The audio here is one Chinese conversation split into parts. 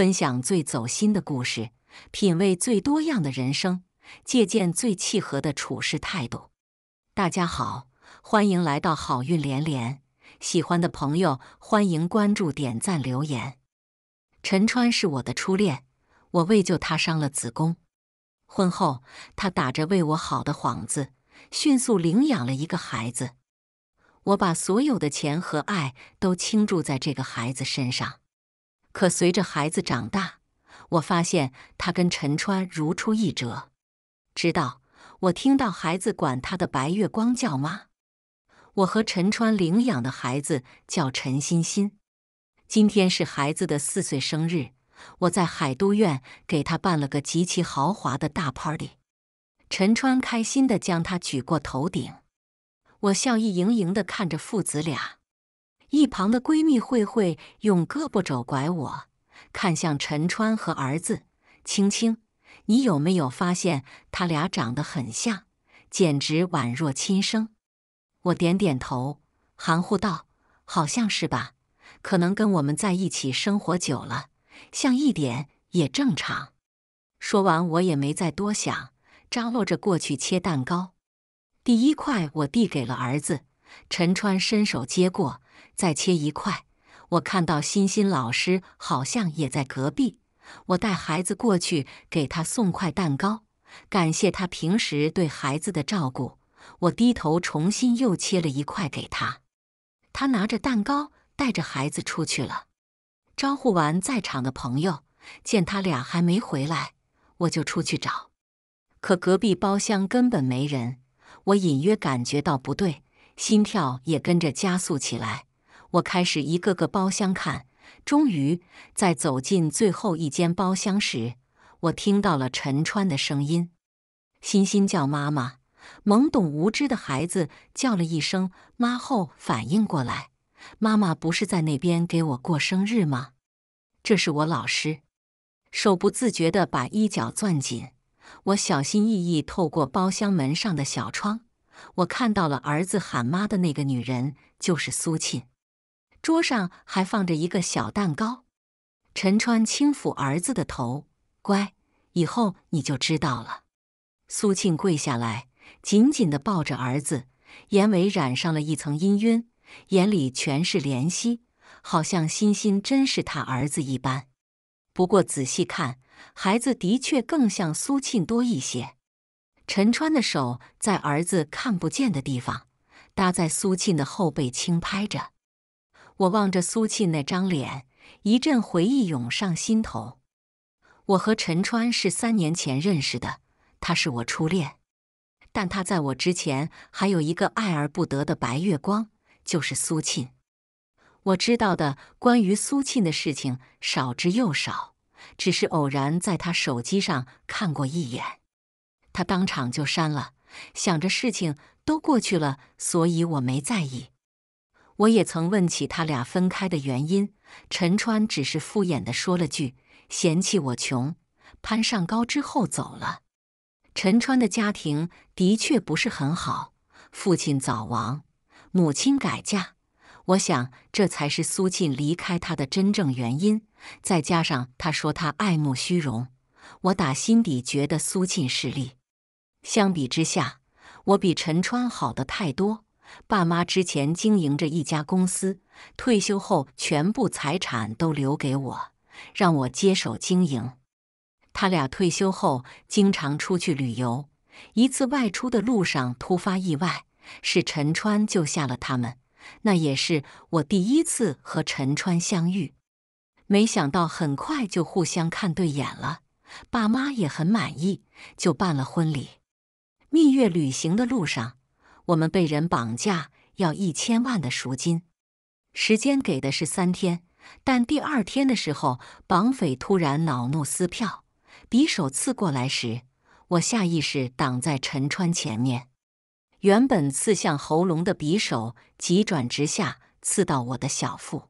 分享最走心的故事，品味最多样的人生，借鉴最契合的处事态度。大家好，欢迎来到好运连连。喜欢的朋友，欢迎关注、点赞、留言。陈川是我的初恋，我为救他伤了子宫。婚后，他打着为我好的幌子，迅速领养了一个孩子。我把所有的钱和爱都倾注在这个孩子身上。可随着孩子长大，我发现他跟陈川如出一辙。直到我听到孩子管他的白月光叫妈，我和陈川领养的孩子叫陈欣欣。今天是孩子的四岁生日，我在海都苑给他办了个极其豪华的大 party。陈川开心的将他举过头顶，我笑意盈盈的看着父子俩。一旁的闺蜜慧慧用胳膊肘拐我，看向陈川和儿子青青：“你有没有发现他俩长得很像，简直宛若亲生？”我点点头，含糊道：“好像是吧，可能跟我们在一起生活久了，像一点也正常。”说完，我也没再多想，张罗着过去切蛋糕。第一块我递给了儿子，陈川伸手接过。再切一块，我看到欣欣老师好像也在隔壁，我带孩子过去给他送块蛋糕，感谢他平时对孩子的照顾。我低头重新又切了一块给他，他拿着蛋糕带着孩子出去了，招呼完在场的朋友，见他俩还没回来，我就出去找，可隔壁包厢根本没人，我隐约感觉到不对，心跳也跟着加速起来。我开始一个个包厢看，终于在走进最后一间包厢时，我听到了陈川的声音：“欣欣叫妈妈。”懵懂无知的孩子叫了一声“妈”后，反应过来：“妈妈不是在那边给我过生日吗？”这是我老师。手不自觉的把衣角攥紧。我小心翼翼透过包厢门上的小窗，我看到了儿子喊妈的那个女人，就是苏沁。桌上还放着一个小蛋糕，陈川轻抚儿子的头：“乖，以后你就知道了。”苏庆跪下来，紧紧的抱着儿子，眼尾染上了一层阴氲，眼里全是怜惜，好像欣欣真是他儿子一般。不过仔细看，孩子的确更像苏庆多一些。陈川的手在儿子看不见的地方，搭在苏庆的后背，轻拍着。我望着苏沁那张脸，一阵回忆涌上心头。我和陈川是三年前认识的，他是我初恋，但他在我之前还有一个爱而不得的白月光，就是苏沁。我知道的关于苏沁的事情少之又少，只是偶然在他手机上看过一眼，他当场就删了，想着事情都过去了，所以我没在意。我也曾问起他俩分开的原因，陈川只是敷衍地说了句“嫌弃我穷”，攀上高之后走了。陈川的家庭的确不是很好，父亲早亡，母亲改嫁。我想，这才是苏沁离开他的真正原因。再加上他说他爱慕虚荣，我打心底觉得苏沁势利。相比之下，我比陈川好的太多。爸妈之前经营着一家公司，退休后全部财产都留给我，让我接手经营。他俩退休后经常出去旅游，一次外出的路上突发意外，是陈川救下了他们。那也是我第一次和陈川相遇，没想到很快就互相看对眼了。爸妈也很满意，就办了婚礼。蜜月旅行的路上。我们被人绑架，要一千万的赎金。时间给的是三天，但第二天的时候，绑匪突然恼怒撕票，匕首刺过来时，我下意识挡在陈川前面。原本刺向喉咙的匕首急转直下，刺到我的小腹。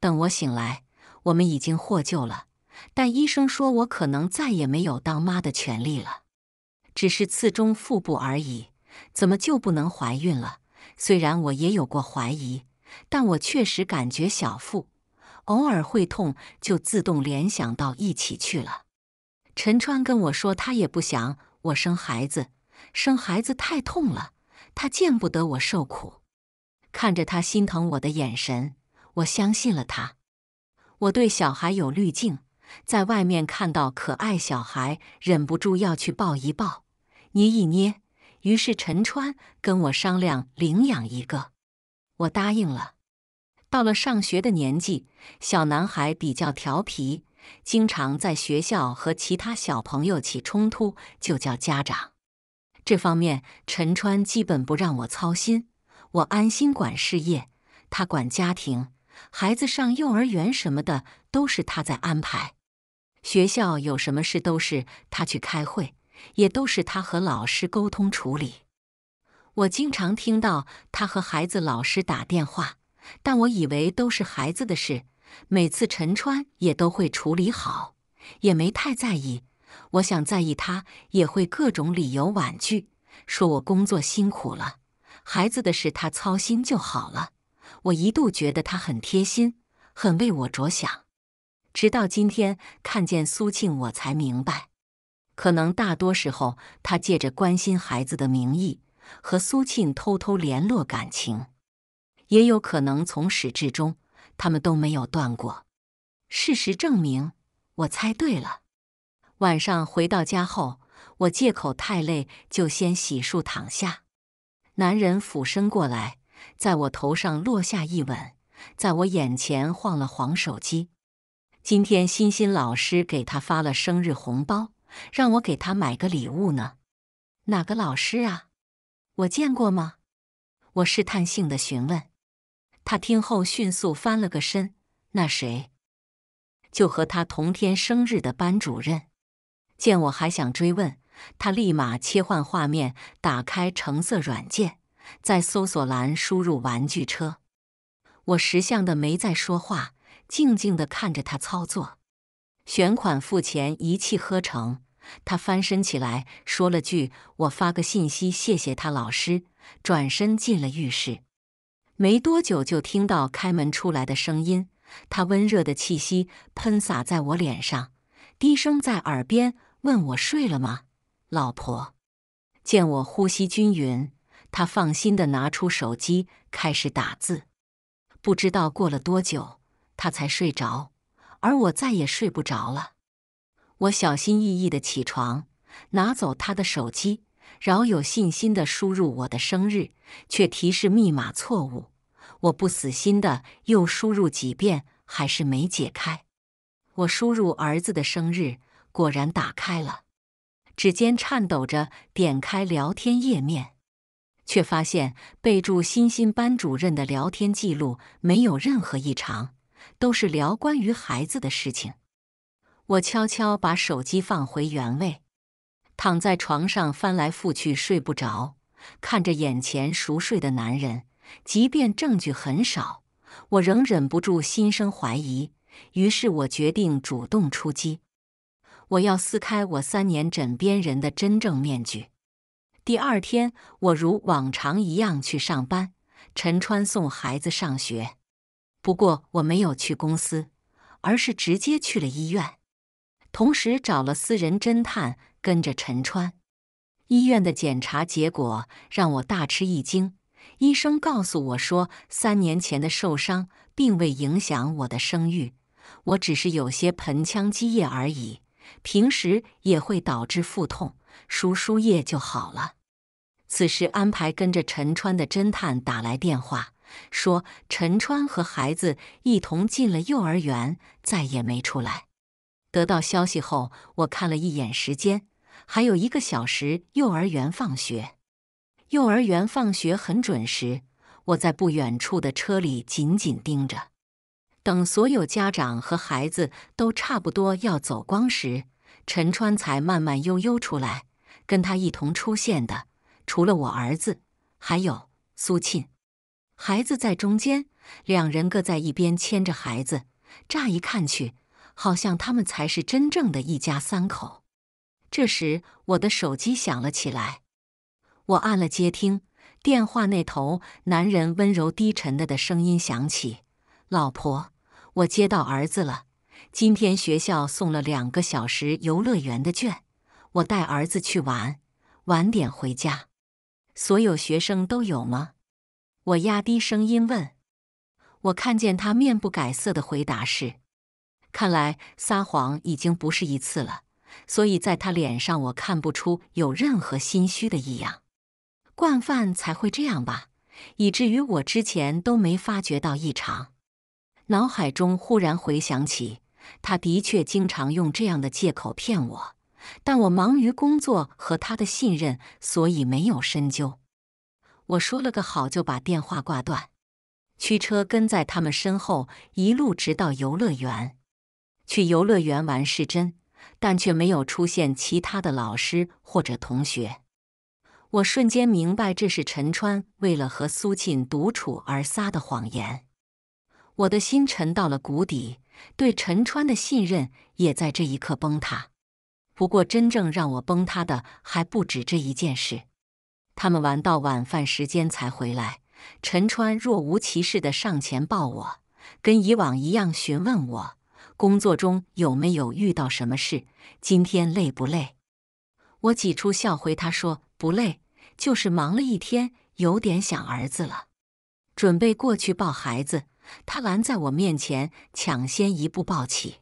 等我醒来，我们已经获救了，但医生说我可能再也没有当妈的权利了，只是刺中腹部而已。怎么就不能怀孕了？虽然我也有过怀疑，但我确实感觉小腹偶尔会痛，就自动联想到一起去了。陈川跟我说，他也不想我生孩子，生孩子太痛了，他见不得我受苦。看着他心疼我的眼神，我相信了他。我对小孩有滤镜，在外面看到可爱小孩，忍不住要去抱一抱，捏一捏。于是陈川跟我商量领养一个，我答应了。到了上学的年纪，小男孩比较调皮，经常在学校和其他小朋友起冲突，就叫家长。这方面陈川基本不让我操心，我安心管事业，他管家庭。孩子上幼儿园什么的都是他在安排，学校有什么事都是他去开会。也都是他和老师沟通处理。我经常听到他和孩子老师打电话，但我以为都是孩子的事。每次陈川也都会处理好，也没太在意。我想在意他也会各种理由婉拒，说我工作辛苦了，孩子的事他操心就好了。我一度觉得他很贴心，很为我着想。直到今天看见苏庆，我才明白。可能大多时候，他借着关心孩子的名义和苏沁偷偷联络感情，也有可能从始至终他们都没有断过。事实证明，我猜对了。晚上回到家后，我借口太累，就先洗漱躺下。男人俯身过来，在我头上落下一吻，在我眼前晃了晃手机。今天，欣欣老师给他发了生日红包。让我给他买个礼物呢，哪个老师啊？我见过吗？我试探性的询问。他听后迅速翻了个身。那谁？就和他同天生日的班主任。见我还想追问，他立马切换画面，打开橙色软件，在搜索栏输入玩具车。我识相的没再说话，静静的看着他操作。选款付钱一气呵成，他翻身起来，说了句：“我发个信息，谢谢他老师。”转身进了浴室。没多久，就听到开门出来的声音。他温热的气息喷洒在我脸上，低声在耳边问我：“睡了吗，老婆？”见我呼吸均匀，他放心的拿出手机开始打字。不知道过了多久，他才睡着。而我再也睡不着了。我小心翼翼地起床，拿走他的手机，饶有信心地输入我的生日，却提示密码错误。我不死心地又输入几遍，还是没解开。我输入儿子的生日，果然打开了。指尖颤抖着点开聊天页面，却发现备注“欣欣班主任”的聊天记录没有任何异常。都是聊关于孩子的事情。我悄悄把手机放回原位，躺在床上翻来覆去睡不着，看着眼前熟睡的男人。即便证据很少，我仍忍不住心生怀疑。于是我决定主动出击，我要撕开我三年枕边人的真正面具。第二天，我如往常一样去上班，陈川送孩子上学。不过我没有去公司，而是直接去了医院，同时找了私人侦探跟着陈川。医院的检查结果让我大吃一惊，医生告诉我说，三年前的受伤并未影响我的生育，我只是有些盆腔积液而已，平时也会导致腹痛，输输液就好了。此时，安排跟着陈川的侦探打来电话。说陈川和孩子一同进了幼儿园，再也没出来。得到消息后，我看了一眼时间，还有一个小时幼儿园放学。幼儿园放学很准时，我在不远处的车里紧紧盯着。等所有家长和孩子都差不多要走光时，陈川才慢慢悠悠出来。跟他一同出现的，除了我儿子，还有苏沁。孩子在中间，两人各在一边牵着孩子，乍一看去，好像他们才是真正的一家三口。这时，我的手机响了起来，我按了接听。电话那头，男人温柔低沉的的声音响起：“老婆，我接到儿子了。今天学校送了两个小时游乐园的券，我带儿子去玩，晚点回家。所有学生都有吗？”我压低声音问：“我看见他面不改色的回答是，看来撒谎已经不是一次了，所以在他脸上我看不出有任何心虚的异样。惯犯才会这样吧，以至于我之前都没发觉到异常。脑海中忽然回想起，他的确经常用这样的借口骗我，但我忙于工作和他的信任，所以没有深究。”我说了个好，就把电话挂断，驱车跟在他们身后一路直到游乐园。去游乐园玩是真，但却没有出现其他的老师或者同学。我瞬间明白，这是陈川为了和苏沁独处而撒的谎言。我的心沉到了谷底，对陈川的信任也在这一刻崩塌。不过，真正让我崩塌的还不止这一件事。他们玩到晚饭时间才回来。陈川若无其事地上前抱我，跟以往一样询问我工作中有没有遇到什么事，今天累不累？我挤出笑回他说不累，就是忙了一天，有点想儿子了，准备过去抱孩子。他拦在我面前，抢先一步抱起。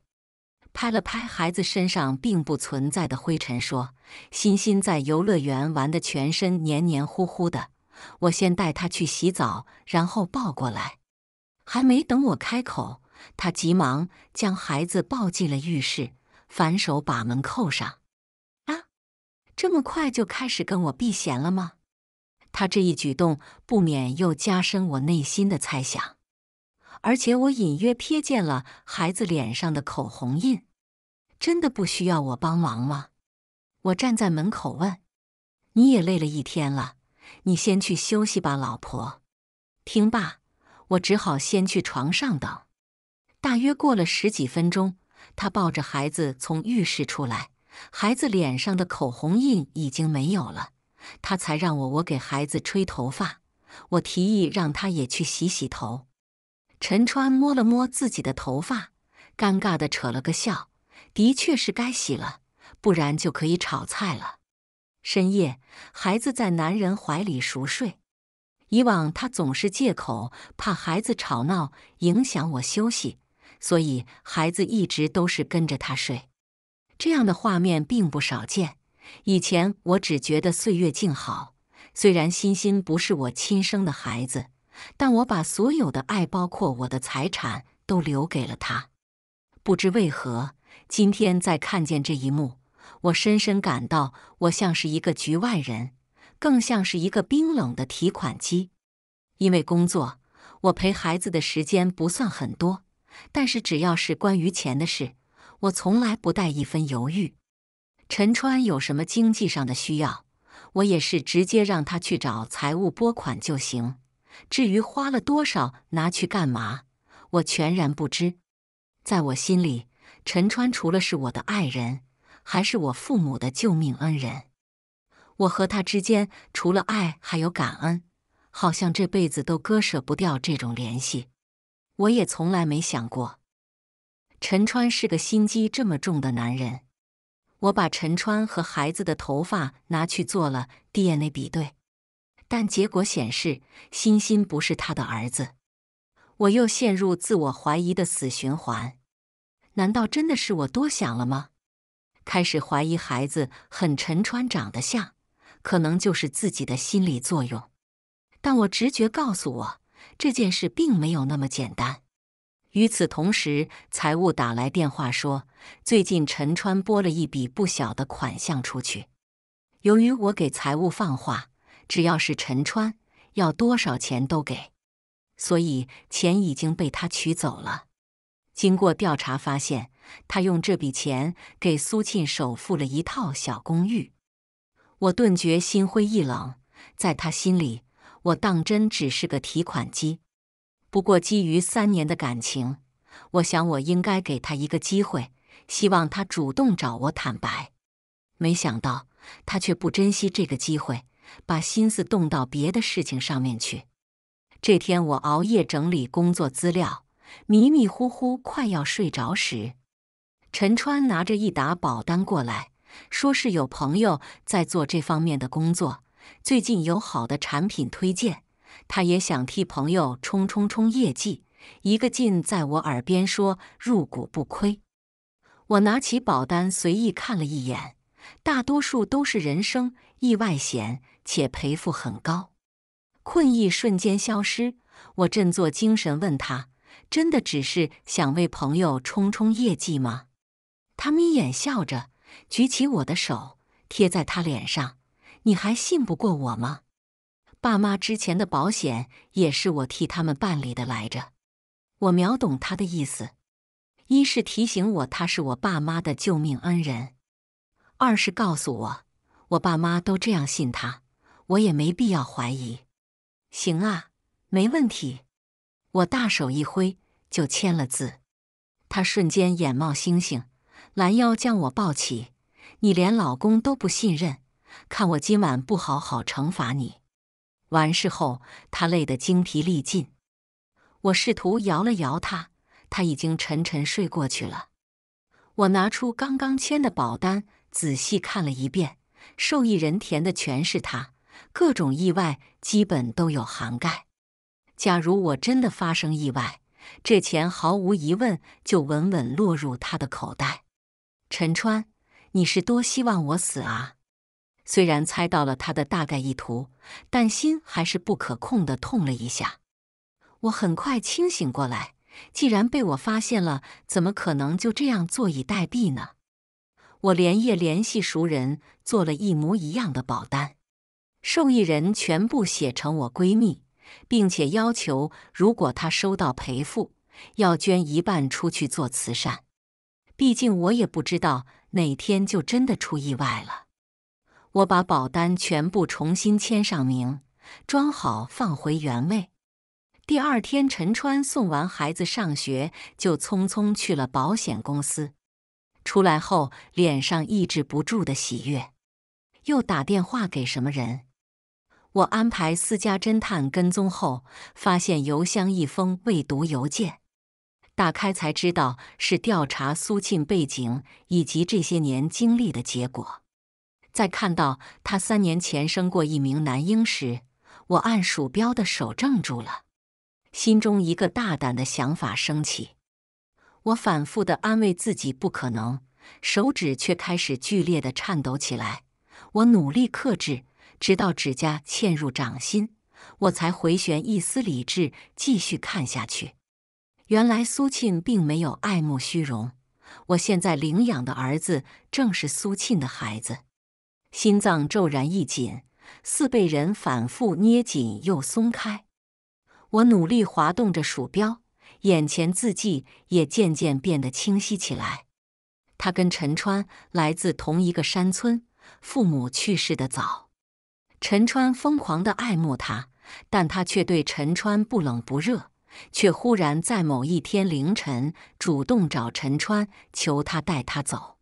拍了拍孩子身上并不存在的灰尘，说：“欣欣在游乐园玩的全身黏黏糊糊的，我先带她去洗澡，然后抱过来。”还没等我开口，他急忙将孩子抱进了浴室，反手把门扣上。啊，这么快就开始跟我避嫌了吗？他这一举动不免又加深我内心的猜想。而且我隐约瞥见了孩子脸上的口红印，真的不需要我帮忙吗？我站在门口问。你也累了一天了，你先去休息吧，老婆。听罢，我只好先去床上等。大约过了十几分钟，他抱着孩子从浴室出来，孩子脸上的口红印已经没有了，他才让我我给孩子吹头发。我提议让他也去洗洗头。陈川摸了摸自己的头发，尴尬的扯了个笑。的确是该洗了，不然就可以炒菜了。深夜，孩子在男人怀里熟睡。以往他总是借口怕孩子吵闹影响我休息，所以孩子一直都是跟着他睡。这样的画面并不少见。以前我只觉得岁月静好，虽然欣欣不是我亲生的孩子。但我把所有的爱，包括我的财产，都留给了他。不知为何，今天在看见这一幕，我深深感到，我像是一个局外人，更像是一个冰冷的提款机。因为工作，我陪孩子的时间不算很多，但是只要是关于钱的事，我从来不带一分犹豫。陈川有什么经济上的需要，我也是直接让他去找财务拨款就行。至于花了多少，拿去干嘛，我全然不知。在我心里，陈川除了是我的爱人，还是我父母的救命恩人。我和他之间除了爱，还有感恩，好像这辈子都割舍不掉这种联系。我也从来没想过，陈川是个心机这么重的男人。我把陈川和孩子的头发拿去做了 DNA 比对。但结果显示，欣欣不是他的儿子，我又陷入自我怀疑的死循环。难道真的是我多想了吗？开始怀疑孩子很陈川长得像，可能就是自己的心理作用。但我直觉告诉我，这件事并没有那么简单。与此同时，财务打来电话说，最近陈川拨了一笔不小的款项出去。由于我给财务放话。只要是陈川，要多少钱都给，所以钱已经被他取走了。经过调查发现，他用这笔钱给苏沁首付了一套小公寓。我顿觉心灰意冷，在他心里，我当真只是个提款机。不过基于三年的感情，我想我应该给他一个机会，希望他主动找我坦白。没想到他却不珍惜这个机会。把心思动到别的事情上面去。这天我熬夜整理工作资料，迷迷糊糊快要睡着时，陈川拿着一沓保单过来，说是有朋友在做这方面的工作，最近有好的产品推荐，他也想替朋友冲冲冲业绩，一个劲在我耳边说入股不亏。我拿起保单随意看了一眼，大多数都是人生意外险。且赔付很高，困意瞬间消失。我振作精神问他：“真的只是想为朋友冲冲业绩吗？”他眯眼笑着，举起我的手贴在他脸上：“你还信不过我吗？爸妈之前的保险也是我替他们办理的来着。”我秒懂他的意思：一是提醒我他是我爸妈的救命恩人；二是告诉我我爸妈都这样信他。我也没必要怀疑，行啊，没问题。我大手一挥就签了字，他瞬间眼冒星星，拦腰将我抱起。你连老公都不信任，看我今晚不好好惩罚你。完事后，他累得精疲力尽。我试图摇了摇他，他已经沉沉睡过去了。我拿出刚刚签的保单，仔细看了一遍，受益人填的全是他。各种意外基本都有涵盖。假如我真的发生意外，这钱毫无疑问就稳稳落入他的口袋。陈川，你是多希望我死啊？虽然猜到了他的大概意图，但心还是不可控的痛了一下。我很快清醒过来，既然被我发现了，怎么可能就这样坐以待毙呢？我连夜联系熟人，做了一模一样的保单。受益人全部写成我闺蜜，并且要求如果她收到赔付，要捐一半出去做慈善。毕竟我也不知道哪天就真的出意外了。我把保单全部重新签上名，装好放回原位。第二天，陈川送完孩子上学，就匆匆去了保险公司。出来后，脸上抑制不住的喜悦，又打电话给什么人？我安排私家侦探跟踪后，发现邮箱一封未读邮件，打开才知道是调查苏沁背景以及这些年经历的结果。在看到他三年前生过一名男婴时，我按鼠标的手怔住了，心中一个大胆的想法升起。我反复的安慰自己不可能，手指却开始剧烈的颤抖起来。我努力克制。直到指甲嵌入掌心，我才回旋一丝理智，继续看下去。原来苏庆并没有爱慕虚荣，我现在领养的儿子正是苏庆的孩子。心脏骤然一紧，似被人反复捏紧又松开。我努力滑动着鼠标，眼前字迹也渐渐变得清晰起来。他跟陈川来自同一个山村，父母去世的早。陈川疯狂的爱慕他，但他却对陈川不冷不热，却忽然在某一天凌晨主动找陈川，求他带他走。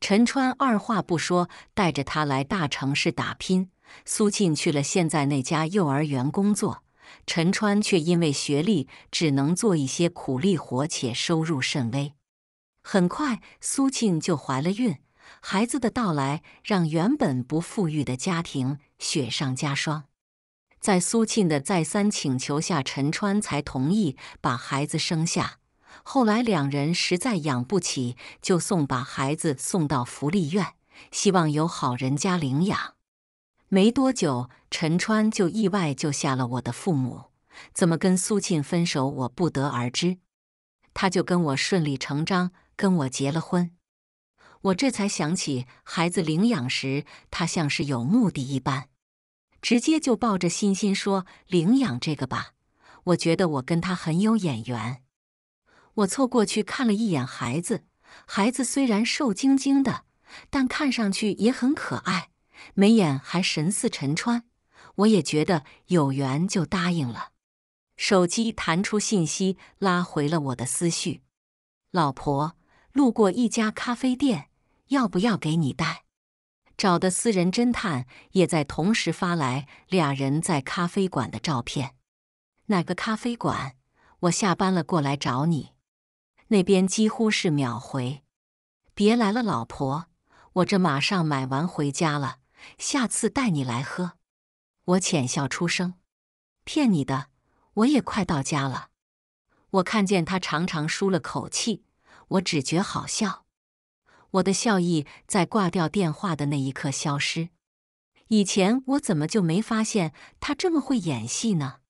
陈川二话不说，带着他来大城市打拼。苏静去了现在那家幼儿园工作，陈川却因为学历只能做一些苦力活，且收入甚微。很快，苏静就怀了孕。孩子的到来让原本不富裕的家庭雪上加霜，在苏沁的再三请求下，陈川才同意把孩子生下。后来两人实在养不起，就送把孩子送到福利院，希望有好人家领养。没多久，陈川就意外救下了我的父母。怎么跟苏沁分手，我不得而知。他就跟我顺理成章跟我结了婚。我这才想起，孩子领养时，他像是有目的一般，直接就抱着欣欣说：“领养这个吧。”我觉得我跟他很有眼缘。我凑过去看了一眼孩子，孩子虽然瘦晶晶的，但看上去也很可爱，眉眼还神似陈川。我也觉得有缘，就答应了。手机弹出信息，拉回了我的思绪。老婆路过一家咖啡店。要不要给你带？找的私人侦探也在同时发来俩人在咖啡馆的照片。哪个咖啡馆？我下班了过来找你。那边几乎是秒回。别来了，老婆，我这马上买完回家了，下次带你来喝。我浅笑出声，骗你的，我也快到家了。我看见他长长舒了口气，我只觉好笑。我的笑意在挂掉电话的那一刻消失。以前我怎么就没发现他这么会演戏呢？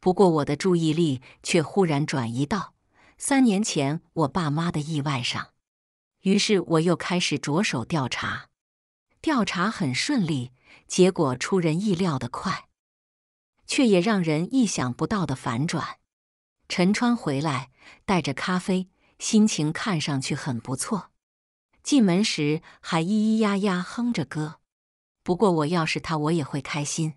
不过我的注意力却忽然转移到三年前我爸妈的意外上。于是我又开始着手调查，调查很顺利，结果出人意料的快，却也让人意想不到的反转。陈川回来，带着咖啡，心情看上去很不错。进门时还咿咿呀呀哼着歌，不过我要是他，我也会开心。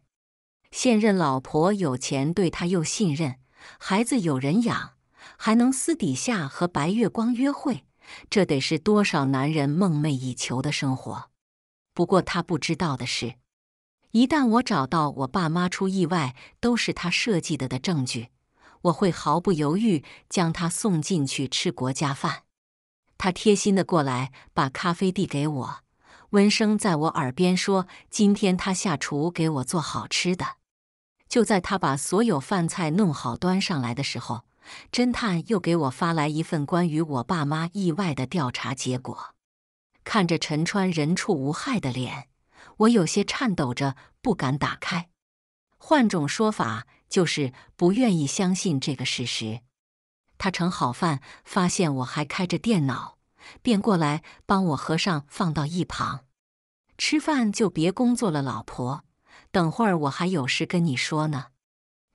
现任老婆有钱，对他又信任，孩子有人养，还能私底下和白月光约会，这得是多少男人梦寐以求的生活。不过他不知道的是，一旦我找到我爸妈出意外都是他设计的的证据，我会毫不犹豫将他送进去吃国家饭。他贴心的过来，把咖啡递给我，温声在我耳边说：“今天他下厨给我做好吃的。”就在他把所有饭菜弄好端上来的时候，侦探又给我发来一份关于我爸妈意外的调查结果。看着陈川人畜无害的脸，我有些颤抖着不敢打开。换种说法，就是不愿意相信这个事实。他盛好饭，发现我还开着电脑，便过来帮我合上，放到一旁。吃饭就别工作了，老婆。等会儿我还有事跟你说呢。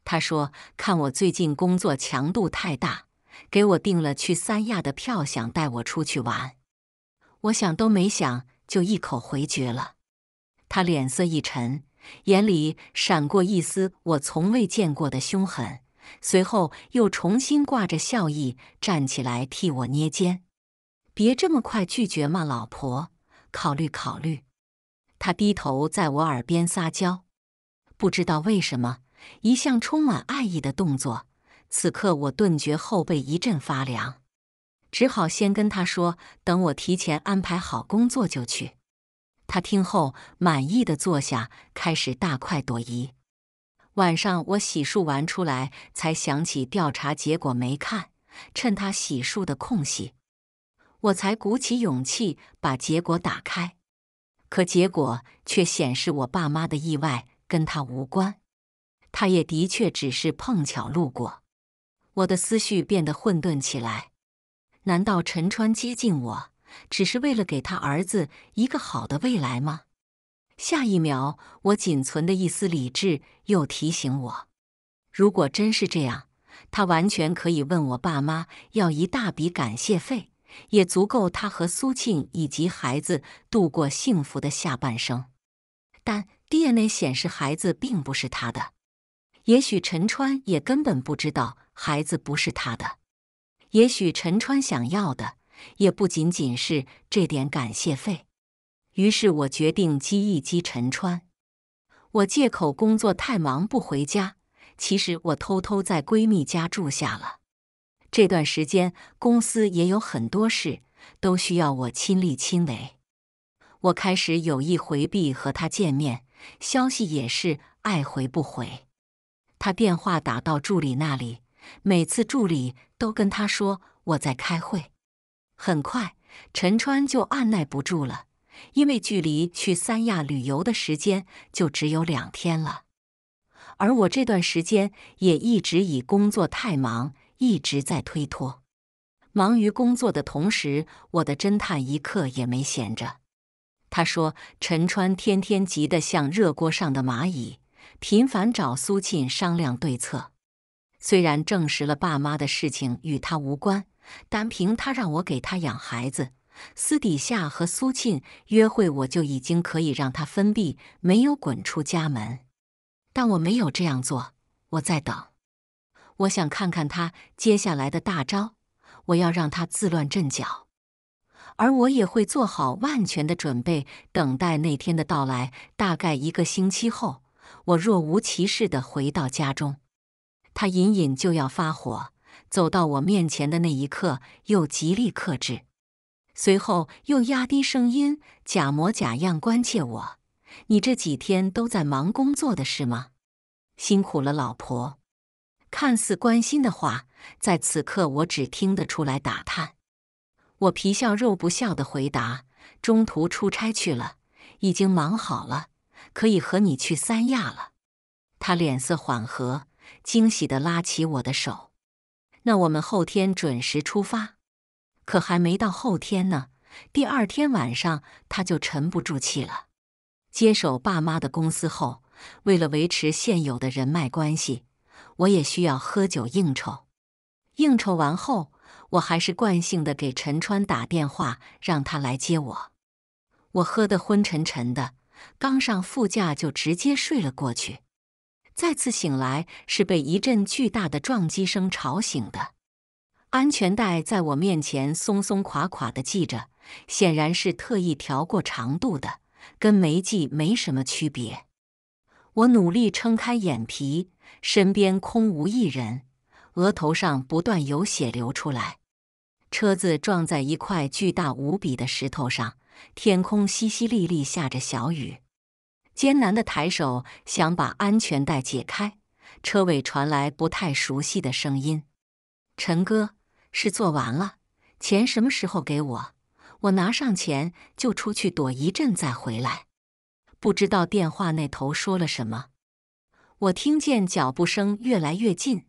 他说：“看我最近工作强度太大，给我订了去三亚的票，想带我出去玩。”我想都没想，就一口回绝了。他脸色一沉，眼里闪过一丝我从未见过的凶狠。随后又重新挂着笑意站起来替我捏肩，别这么快拒绝嘛，老婆，考虑考虑。他低头在我耳边撒娇，不知道为什么，一向充满爱意的动作，此刻我顿觉后背一阵发凉，只好先跟他说，等我提前安排好工作就去。他听后满意的坐下，开始大快朵颐。晚上我洗漱完出来，才想起调查结果没看。趁他洗漱的空隙，我才鼓起勇气把结果打开。可结果却显示，我爸妈的意外跟他无关。他也的确只是碰巧路过。我的思绪变得混沌起来。难道陈川接近我，只是为了给他儿子一个好的未来吗？下一秒，我仅存的一丝理智又提醒我：如果真是这样，他完全可以问我爸妈要一大笔感谢费，也足够他和苏庆以及孩子度过幸福的下半生。但 DNA 显示，孩子并不是他的。也许陈川也根本不知道孩子不是他的。也许陈川想要的也不仅仅是这点感谢费。于是我决定激一激陈川。我借口工作太忙不回家，其实我偷偷在闺蜜家住下了。这段时间公司也有很多事，都需要我亲力亲为。我开始有意回避和他见面，消息也是爱回不回。他电话打到助理那里，每次助理都跟他说我在开会。很快，陈川就按耐不住了。因为距离去三亚旅游的时间就只有两天了，而我这段时间也一直以工作太忙一直在推脱。忙于工作的同时，我的侦探一刻也没闲着。他说，陈川天天急得像热锅上的蚂蚁，频繁找苏沁商量对策。虽然证实了爸妈的事情与他无关，单凭他让我给他养孩子。私底下和苏庆约会，我就已经可以让他分避，没有滚出家门。但我没有这样做，我在等。我想看看他接下来的大招，我要让他自乱阵脚，而我也会做好万全的准备，等待那天的到来。大概一个星期后，我若无其事的回到家中，他隐隐就要发火，走到我面前的那一刻，又极力克制。随后又压低声音，假模假样关切我：“你这几天都在忙工作的事吗？辛苦了，老婆。”看似关心的话，在此刻我只听得出来打探。我皮笑肉不笑的回答：“中途出差去了，已经忙好了，可以和你去三亚了。”他脸色缓和，惊喜的拉起我的手：“那我们后天准时出发。”可还没到后天呢，第二天晚上他就沉不住气了。接手爸妈的公司后，为了维持现有的人脉关系，我也需要喝酒应酬。应酬完后，我还是惯性的给陈川打电话，让他来接我。我喝得昏沉沉的，刚上副驾就直接睡了过去。再次醒来，是被一阵巨大的撞击声吵醒的。安全带在我面前松松垮垮的系着，显然是特意调过长度的，跟没系没什么区别。我努力撑开眼皮，身边空无一人，额头上不断有血流出来。车子撞在一块巨大无比的石头上，天空淅淅沥沥下着小雨。艰难的抬手想把安全带解开，车尾传来不太熟悉的声音：“陈哥。”事做完了，钱什么时候给我？我拿上钱就出去躲一阵再回来。不知道电话那头说了什么，我听见脚步声越来越近，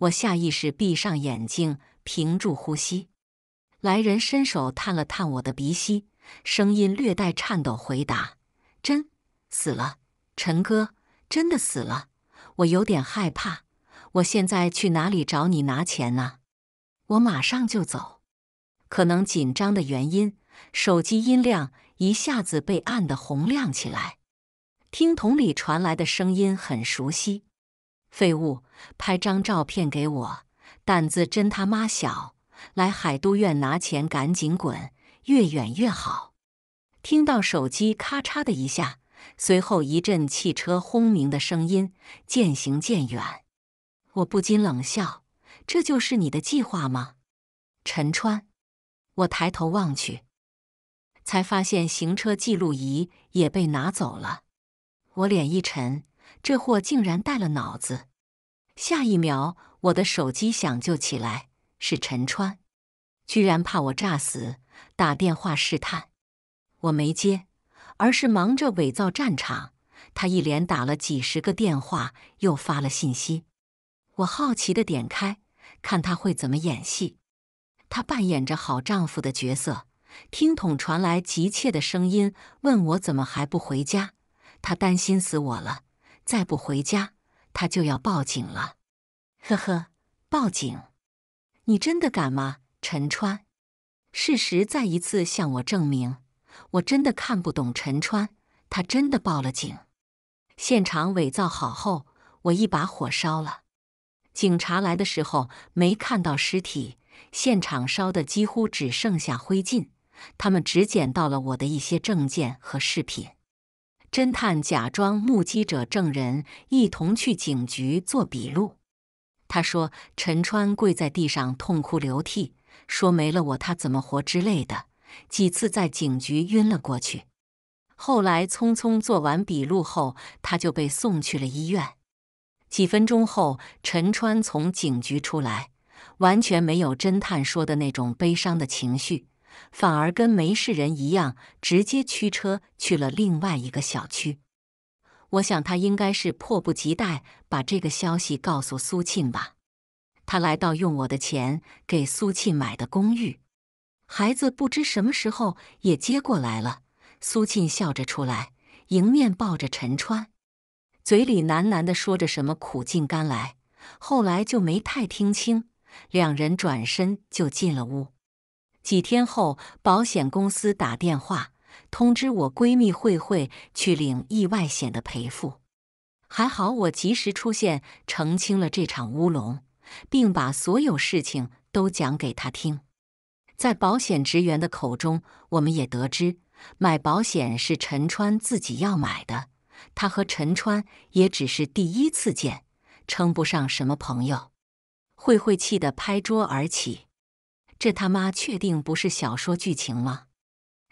我下意识闭上眼睛，屏住呼吸。来人伸手探了探我的鼻息，声音略带颤抖，回答：“真死了，陈哥，真的死了。我有点害怕，我现在去哪里找你拿钱啊？”我马上就走，可能紧张的原因，手机音量一下子被按得洪亮起来，听筒里传来的声音很熟悉。废物，拍张照片给我，胆子真他妈小！来海都院拿钱，赶紧滚，越远越好。听到手机咔嚓的一下，随后一阵汽车轰鸣的声音渐行渐远，我不禁冷笑。这就是你的计划吗，陈川？我抬头望去，才发现行车记录仪也被拿走了。我脸一沉，这货竟然带了脑子。下一秒，我的手机响，就起来，是陈川，居然怕我诈死，打电话试探。我没接，而是忙着伪造战场。他一连打了几十个电话，又发了信息。我好奇的点开。看他会怎么演戏。他扮演着好丈夫的角色，听筒传来急切的声音，问我怎么还不回家。他担心死我了，再不回家，他就要报警了。呵呵，报警？你真的敢吗，陈川？事实再一次向我证明，我真的看不懂陈川。他真的报了警。现场伪造好后，我一把火烧了。警察来的时候没看到尸体，现场烧的几乎只剩下灰烬。他们只捡到了我的一些证件和饰品。侦探假装目击者证人，一同去警局做笔录。他说，陈川跪在地上痛哭流涕，说没了我他怎么活之类的，几次在警局晕了过去。后来匆匆做完笔录后，他就被送去了医院。几分钟后，陈川从警局出来，完全没有侦探说的那种悲伤的情绪，反而跟没事人一样，直接驱车去了另外一个小区。我想他应该是迫不及待把这个消息告诉苏庆吧。他来到用我的钱给苏庆买的公寓，孩子不知什么时候也接过来了。苏庆笑着出来，迎面抱着陈川。嘴里喃喃地说着什么“苦尽甘来”，后来就没太听清。两人转身就进了屋。几天后，保险公司打电话通知我闺蜜慧慧去领意外险的赔付。还好我及时出现，澄清了这场乌龙，并把所有事情都讲给她听。在保险职员的口中，我们也得知买保险是陈川自己要买的。他和陈川也只是第一次见，称不上什么朋友。慧慧气得拍桌而起，这他妈确定不是小说剧情吗？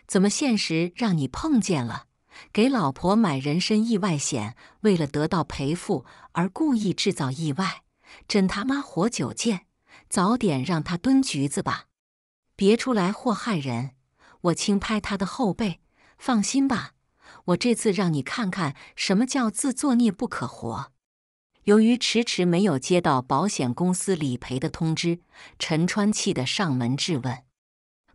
怎么现实让你碰见了？给老婆买人身意外险，为了得到赔付而故意制造意外，真他妈活久见！早点让他蹲局子吧，别出来祸害人。我轻拍他的后背，放心吧。我这次让你看看什么叫自作孽不可活。由于迟迟没有接到保险公司理赔的通知，陈川气得上门质问。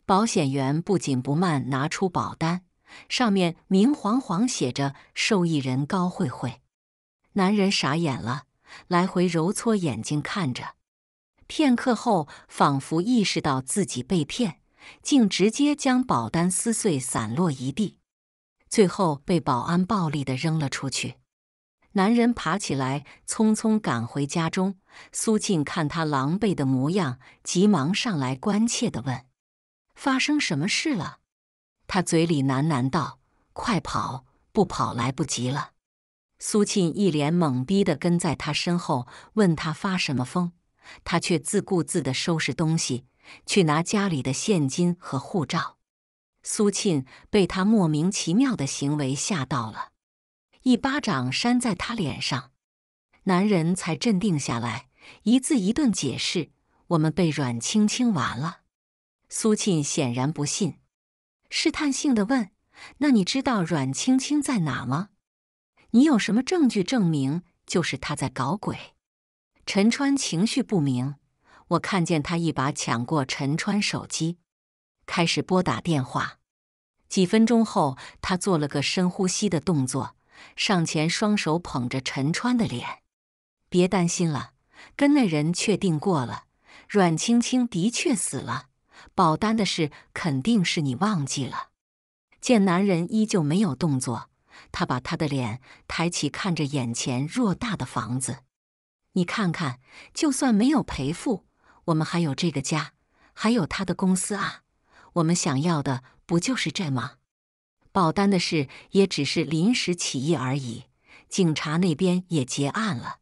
保险员不紧不慢拿出保单，上面明晃晃写着受益人高慧慧。男人傻眼了，来回揉搓眼睛看着，片刻后仿佛意识到自己被骗，竟直接将保单撕碎，散落一地。最后被保安暴力的扔了出去。男人爬起来，匆匆赶回家中。苏庆看他狼狈的模样，急忙上来关切的问：“发生什么事了？”他嘴里喃喃道：“快跑，不跑来不及了。”苏庆一脸懵逼的跟在他身后，问他发什么疯，他却自顾自的收拾东西，去拿家里的现金和护照。苏沁被他莫名其妙的行为吓到了，一巴掌扇在他脸上，男人才镇定下来，一字一顿解释：“我们被阮青青玩了。”苏沁显然不信，试探性的问：“那你知道阮青青在哪吗？你有什么证据证明就是他在搞鬼？”陈川情绪不明，我看见他一把抢过陈川手机。开始拨打电话，几分钟后，他做了个深呼吸的动作，上前双手捧着陈川的脸：“别担心了，跟那人确定过了，阮青青的确死了。保单的事肯定是你忘记了。”见男人依旧没有动作，他把他的脸抬起，看着眼前偌大的房子：“你看看，就算没有赔付，我们还有这个家，还有他的公司啊。”我们想要的不就是这吗？保单的事也只是临时起意而已。警察那边也结案了，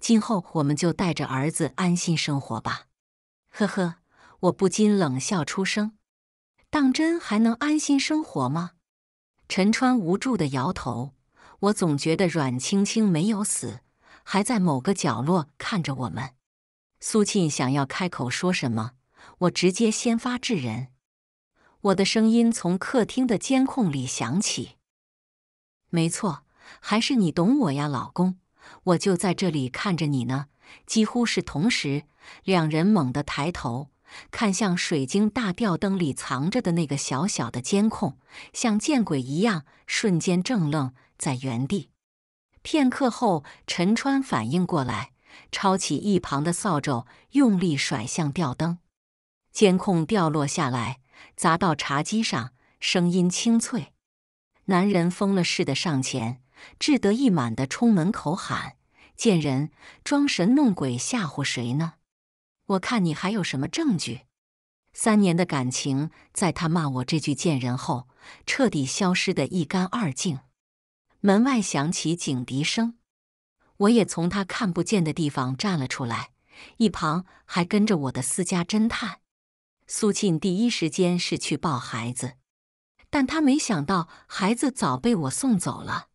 今后我们就带着儿子安心生活吧。呵呵，我不禁冷笑出声。当真还能安心生活吗？陈川无助的摇头。我总觉得阮青青没有死，还在某个角落看着我们。苏沁想要开口说什么，我直接先发制人。我的声音从客厅的监控里响起。没错，还是你懂我呀，老公。我就在这里看着你呢。几乎是同时，两人猛地抬头看向水晶大吊灯里藏着的那个小小的监控，像见鬼一样，瞬间怔愣在原地。片刻后，陈川反应过来，抄起一旁的扫帚，用力甩向吊灯，监控掉落下来。砸到茶几上，声音清脆。男人疯了似的上前，志得意满的冲门口喊：“贱人，装神弄鬼，吓唬谁呢？我看你还有什么证据？”三年的感情，在他骂我这句“贱人”后，彻底消失得一干二净。门外响起警笛声，我也从他看不见的地方站了出来，一旁还跟着我的私家侦探。苏沁第一时间是去抱孩子，但他没想到孩子早被我送走了。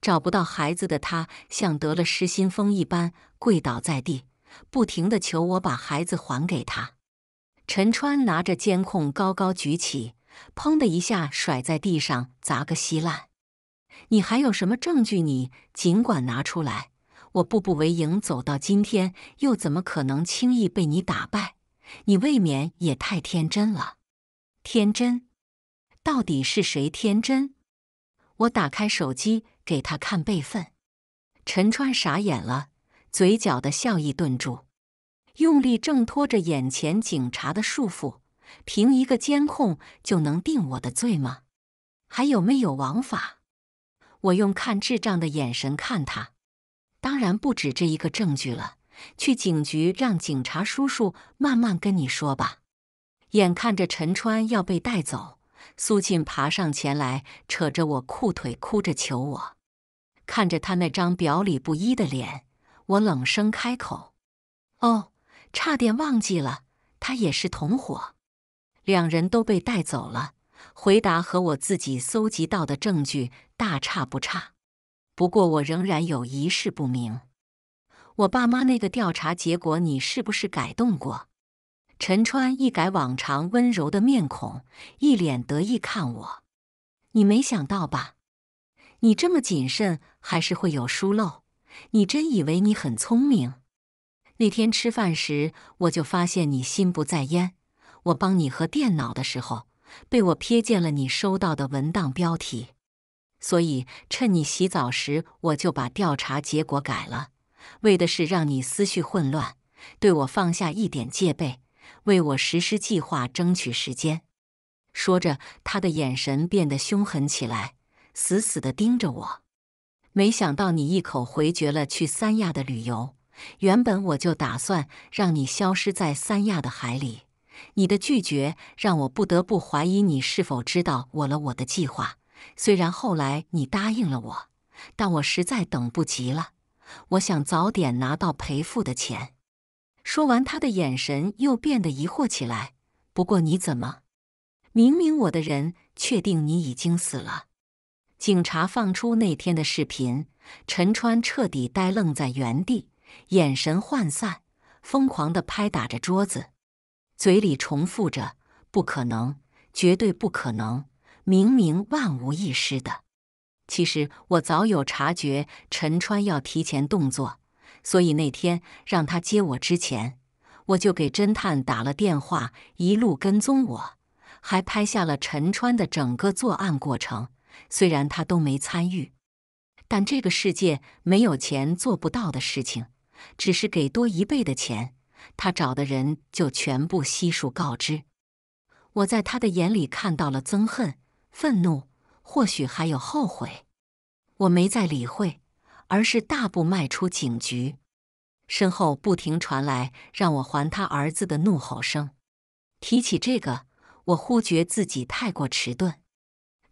找不到孩子的他，像得了失心疯一般跪倒在地，不停地求我把孩子还给他。陈川拿着监控高高举起，砰的一下甩在地上，砸个稀烂。你还有什么证据？你尽管拿出来。我步步为营走到今天，又怎么可能轻易被你打败？你未免也太天真了，天真？到底是谁天真？我打开手机给他看备份。陈川傻眼了，嘴角的笑意顿住，用力挣脱着眼前警察的束缚。凭一个监控就能定我的罪吗？还有没有王法？我用看智障的眼神看他。当然不止这一个证据了。去警局，让警察叔叔慢慢跟你说吧。眼看着陈川要被带走，苏沁爬上前来，扯着我裤腿，哭着求我。看着他那张表里不一的脸，我冷声开口：“哦，差点忘记了，他也是同伙。两人都被带走了。回答和我自己搜集到的证据大差不差，不过我仍然有一事不明。”我爸妈那个调查结果，你是不是改动过？陈川一改往常温柔的面孔，一脸得意看我。你没想到吧？你这么谨慎，还是会有疏漏。你真以为你很聪明？那天吃饭时，我就发现你心不在焉。我帮你和电脑的时候，被我瞥见了你收到的文档标题。所以趁你洗澡时，我就把调查结果改了。为的是让你思绪混乱，对我放下一点戒备，为我实施计划争取时间。说着，他的眼神变得凶狠起来，死死地盯着我。没想到你一口回绝了去三亚的旅游。原本我就打算让你消失在三亚的海里，你的拒绝让我不得不怀疑你是否知道我了我的计划。虽然后来你答应了我，但我实在等不及了。我想早点拿到赔付的钱。说完，他的眼神又变得疑惑起来。不过你怎么？明明我的人确定你已经死了。警察放出那天的视频，陈川彻底呆愣在原地，眼神涣散，疯狂的拍打着桌子，嘴里重复着：“不可能，绝对不可能！明明万无一失的。”其实我早有察觉，陈川要提前动作，所以那天让他接我之前，我就给侦探打了电话，一路跟踪我，还拍下了陈川的整个作案过程。虽然他都没参与，但这个世界没有钱做不到的事情，只是给多一倍的钱，他找的人就全部悉数告知。我在他的眼里看到了憎恨、愤怒。或许还有后悔，我没再理会，而是大步迈出警局，身后不停传来让我还他儿子的怒吼声。提起这个，我忽觉自己太过迟钝。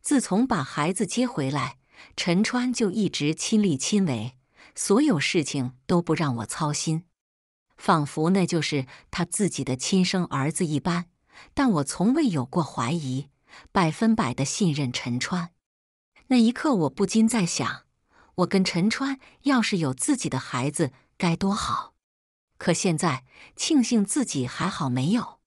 自从把孩子接回来，陈川就一直亲力亲为，所有事情都不让我操心，仿佛那就是他自己的亲生儿子一般。但我从未有过怀疑。百分百的信任陈川，那一刻我不禁在想，我跟陈川要是有自己的孩子该多好。可现在庆幸自己还好没有，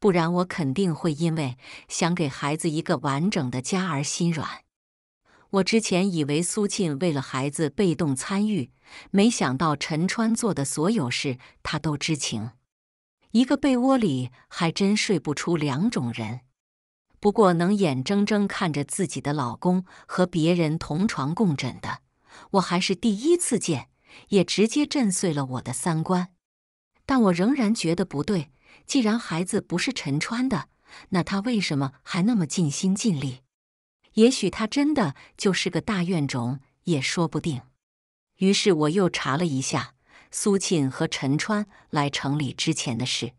不然我肯定会因为想给孩子一个完整的家而心软。我之前以为苏沁为了孩子被动参与，没想到陈川做的所有事他都知情。一个被窝里还真睡不出两种人。不过，能眼睁睁看着自己的老公和别人同床共枕的，我还是第一次见，也直接震碎了我的三观。但我仍然觉得不对，既然孩子不是陈川的，那他为什么还那么尽心尽力？也许他真的就是个大怨种，也说不定。于是我又查了一下苏沁和陈川来城里之前的事。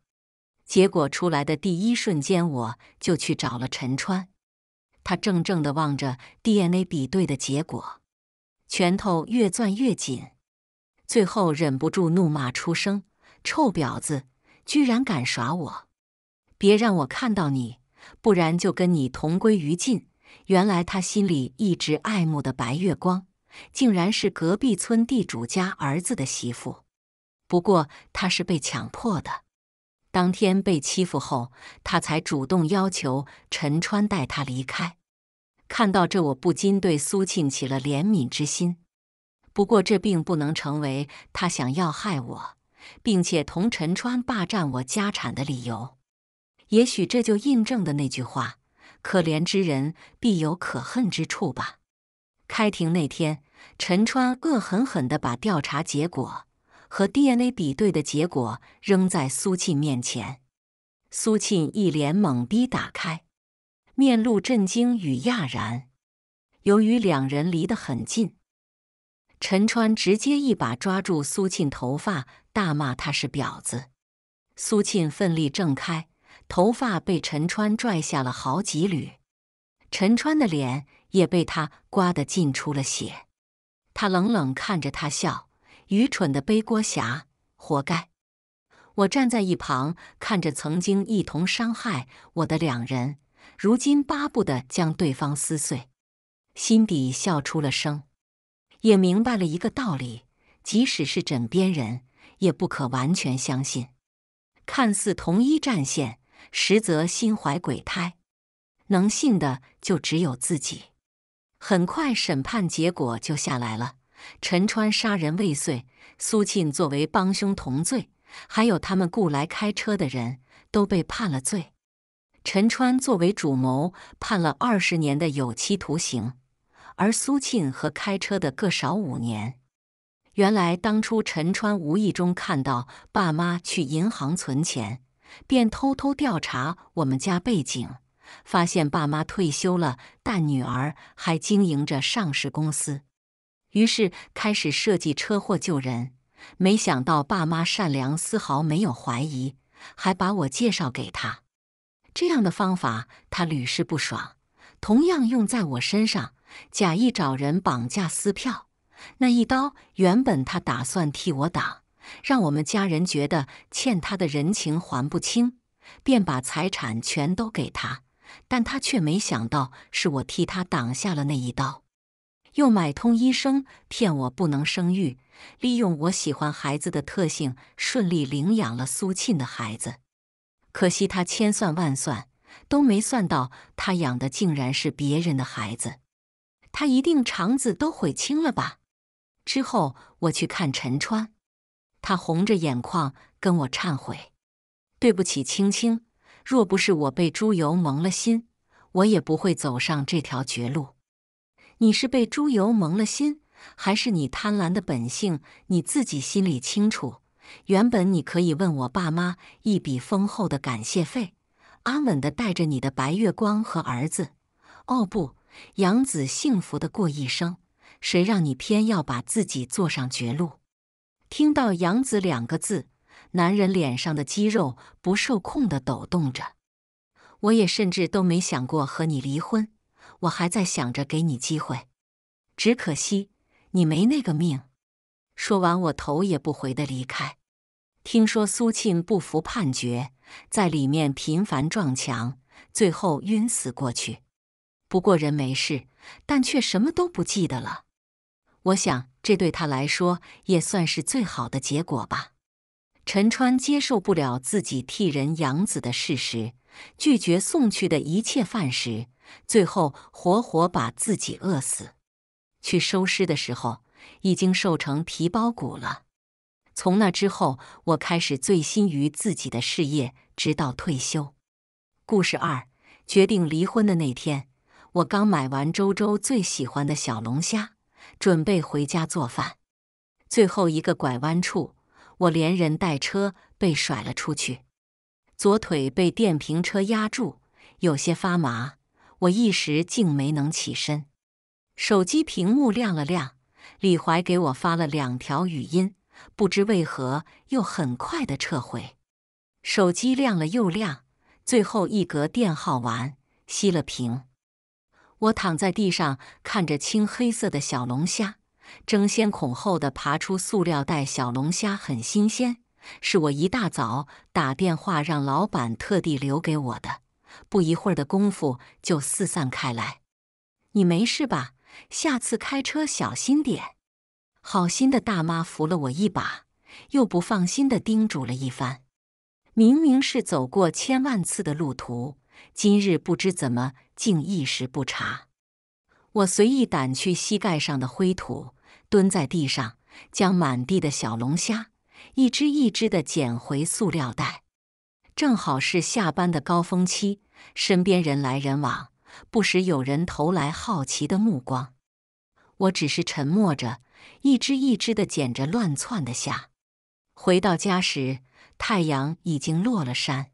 结果出来的第一瞬间，我就去找了陈川。他怔怔地望着 DNA 比对的结果，拳头越攥越紧，最后忍不住怒骂出声：“臭婊子，居然敢耍我！别让我看到你，不然就跟你同归于尽！”原来他心里一直爱慕的白月光，竟然是隔壁村地主家儿子的媳妇。不过他是被强迫的。当天被欺负后，他才主动要求陈川带他离开。看到这，我不禁对苏庆起了怜悯之心。不过，这并不能成为他想要害我，并且同陈川霸占我家产的理由。也许这就印证的那句话：“可怜之人必有可恨之处”吧。开庭那天，陈川恶狠狠地把调查结果。和 DNA 比对的结果扔在苏沁面前，苏沁一脸懵逼，打开，面露震惊与讶然。由于两人离得很近，陈川直接一把抓住苏沁头发，大骂他是婊子。苏沁奋力挣开，头发被陈川拽下了好几缕，陈川的脸也被他刮得浸出了血。他冷冷看着他笑。愚蠢的背锅侠，活该！我站在一旁看着曾经一同伤害我的两人，如今巴不得将对方撕碎，心底笑出了声，也明白了一个道理：即使是枕边人，也不可完全相信。看似同一战线，实则心怀鬼胎。能信的就只有自己。很快，审判结果就下来了。陈川杀人未遂，苏沁作为帮凶同罪，还有他们雇来开车的人都被判了罪。陈川作为主谋，判了二十年的有期徒刑，而苏沁和开车的各少五年。原来，当初陈川无意中看到爸妈去银行存钱，便偷偷调查我们家背景，发现爸妈退休了，但女儿还经营着上市公司。于是开始设计车祸救人，没想到爸妈善良，丝毫没有怀疑，还把我介绍给他。这样的方法他屡试不爽，同样用在我身上，假意找人绑架撕票。那一刀原本他打算替我挡，让我们家人觉得欠他的人情还不清，便把财产全都给他。但他却没想到是我替他挡下了那一刀。又买通医生骗我不能生育，利用我喜欢孩子的特性，顺利领养了苏沁的孩子。可惜他千算万算都没算到，他养的竟然是别人的孩子。他一定肠子都悔青了吧？之后我去看陈川，他红着眼眶跟我忏悔：“对不起，青青，若不是我被猪油蒙了心，我也不会走上这条绝路。”你是被猪油蒙了心，还是你贪婪的本性？你自己心里清楚。原本你可以问我爸妈一笔丰厚的感谢费，安稳的带着你的白月光和儿子。哦不，养子幸福的过一生。谁让你偏要把自己坐上绝路？听到“养子”两个字，男人脸上的肌肉不受控的抖动着。我也甚至都没想过和你离婚。我还在想着给你机会，只可惜你没那个命。说完，我头也不回的离开。听说苏庆不服判决，在里面频繁撞墙，最后晕死过去。不过人没事，但却什么都不记得了。我想，这对他来说也算是最好的结果吧。陈川接受不了自己替人养子的事实，拒绝送去的一切饭食。最后活活把自己饿死。去收尸的时候，已经瘦成皮包骨了。从那之后，我开始醉心于自己的事业，直到退休。故事二：决定离婚的那天，我刚买完周周最喜欢的小龙虾，准备回家做饭。最后一个拐弯处，我连人带车被甩了出去，左腿被电瓶车压住，有些发麻。我一时竟没能起身，手机屏幕亮了亮，李怀给我发了两条语音，不知为何又很快的撤回。手机亮了又亮，最后一格电耗完，熄了屏。我躺在地上，看着青黑色的小龙虾，争先恐后的爬出塑料袋。小龙虾很新鲜，是我一大早打电话让老板特地留给我的。不一会儿的功夫就四散开来。你没事吧？下次开车小心点。好心的大妈扶了我一把，又不放心的叮嘱了一番。明明是走过千万次的路途，今日不知怎么竟一时不察。我随意掸去膝盖上的灰土，蹲在地上，将满地的小龙虾一只一只的捡回塑料袋。正好是下班的高峰期，身边人来人往，不时有人投来好奇的目光。我只是沉默着，一只一只的捡着乱窜的虾。回到家时，太阳已经落了山，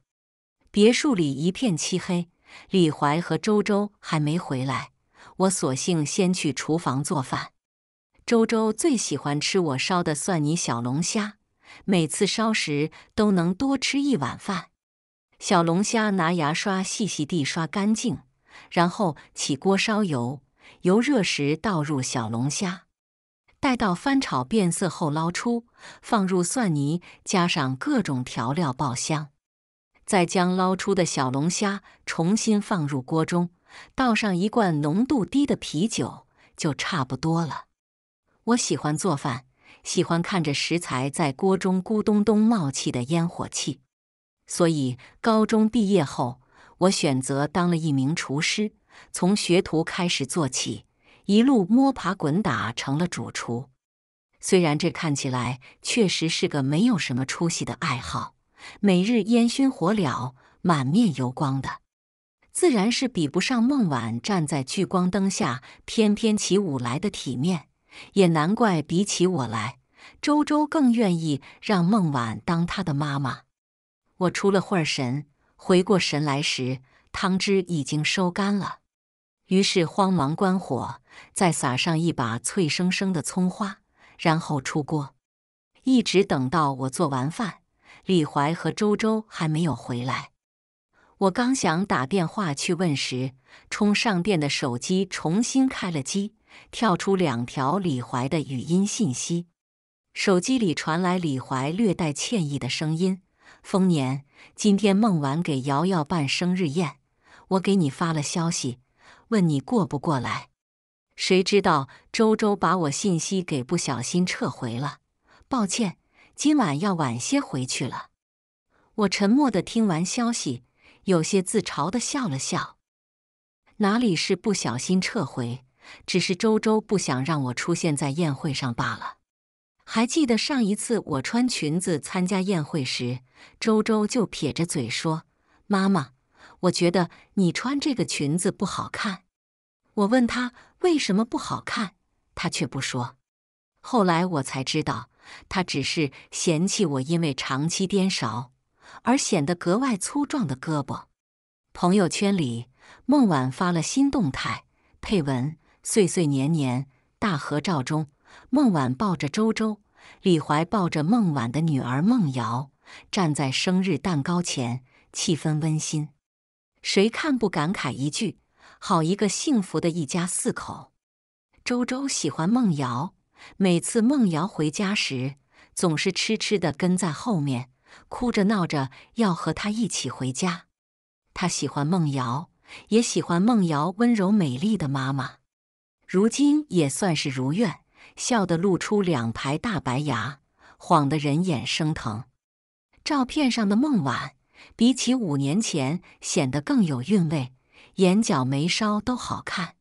别墅里一片漆黑，李淮和周周还没回来。我索性先去厨房做饭。周周最喜欢吃我烧的蒜泥小龙虾，每次烧时都能多吃一碗饭。小龙虾拿牙刷细细地刷干净，然后起锅烧油，油热时倒入小龙虾，待到翻炒变色后捞出，放入蒜泥，加上各种调料爆香，再将捞出的小龙虾重新放入锅中，倒上一罐浓度低的啤酒，就差不多了。我喜欢做饭，喜欢看着食材在锅中咕咚咚冒气的烟火气。所以，高中毕业后，我选择当了一名厨师，从学徒开始做起，一路摸爬滚打，成了主厨。虽然这看起来确实是个没有什么出息的爱好，每日烟熏火燎，满面油光的，自然是比不上孟晚站在聚光灯下翩翩起舞来的体面。也难怪比起我来，周周更愿意让孟晚当他的妈妈。我出了会儿神，回过神来时，汤汁已经收干了。于是慌忙关火，再撒上一把脆生生的葱花，然后出锅。一直等到我做完饭，李怀和周周还没有回来。我刚想打电话去问时，充上电的手机重新开了机，跳出两条李怀的语音信息。手机里传来李怀略带歉意的声音。丰年，今天孟晚给瑶瑶办生日宴，我给你发了消息，问你过不过来。谁知道周周把我信息给不小心撤回了，抱歉，今晚要晚些回去了。我沉默的听完消息，有些自嘲的笑了笑。哪里是不小心撤回，只是周周不想让我出现在宴会上罢了。还记得上一次我穿裙子参加宴会时，周周就撇着嘴说：“妈妈，我觉得你穿这个裙子不好看。”我问他为什么不好看，他却不说。后来我才知道，他只是嫌弃我因为长期颠勺而显得格外粗壮的胳膊。朋友圈里，孟晚发了新动态，配文：“岁岁年年大合照中。”孟晚抱着周周，李怀抱着孟晚的女儿孟瑶，站在生日蛋糕前，气氛温馨。谁看不感慨一句：“好一个幸福的一家四口！”周周喜欢孟瑶，每次孟瑶回家时，总是痴痴的跟在后面，哭着闹着要和他一起回家。他喜欢孟瑶，也喜欢孟瑶温柔美丽的妈妈。如今也算是如愿。笑得露出两排大白牙，晃得人眼生疼。照片上的孟晚比起五年前显得更有韵味，眼角眉梢都好看。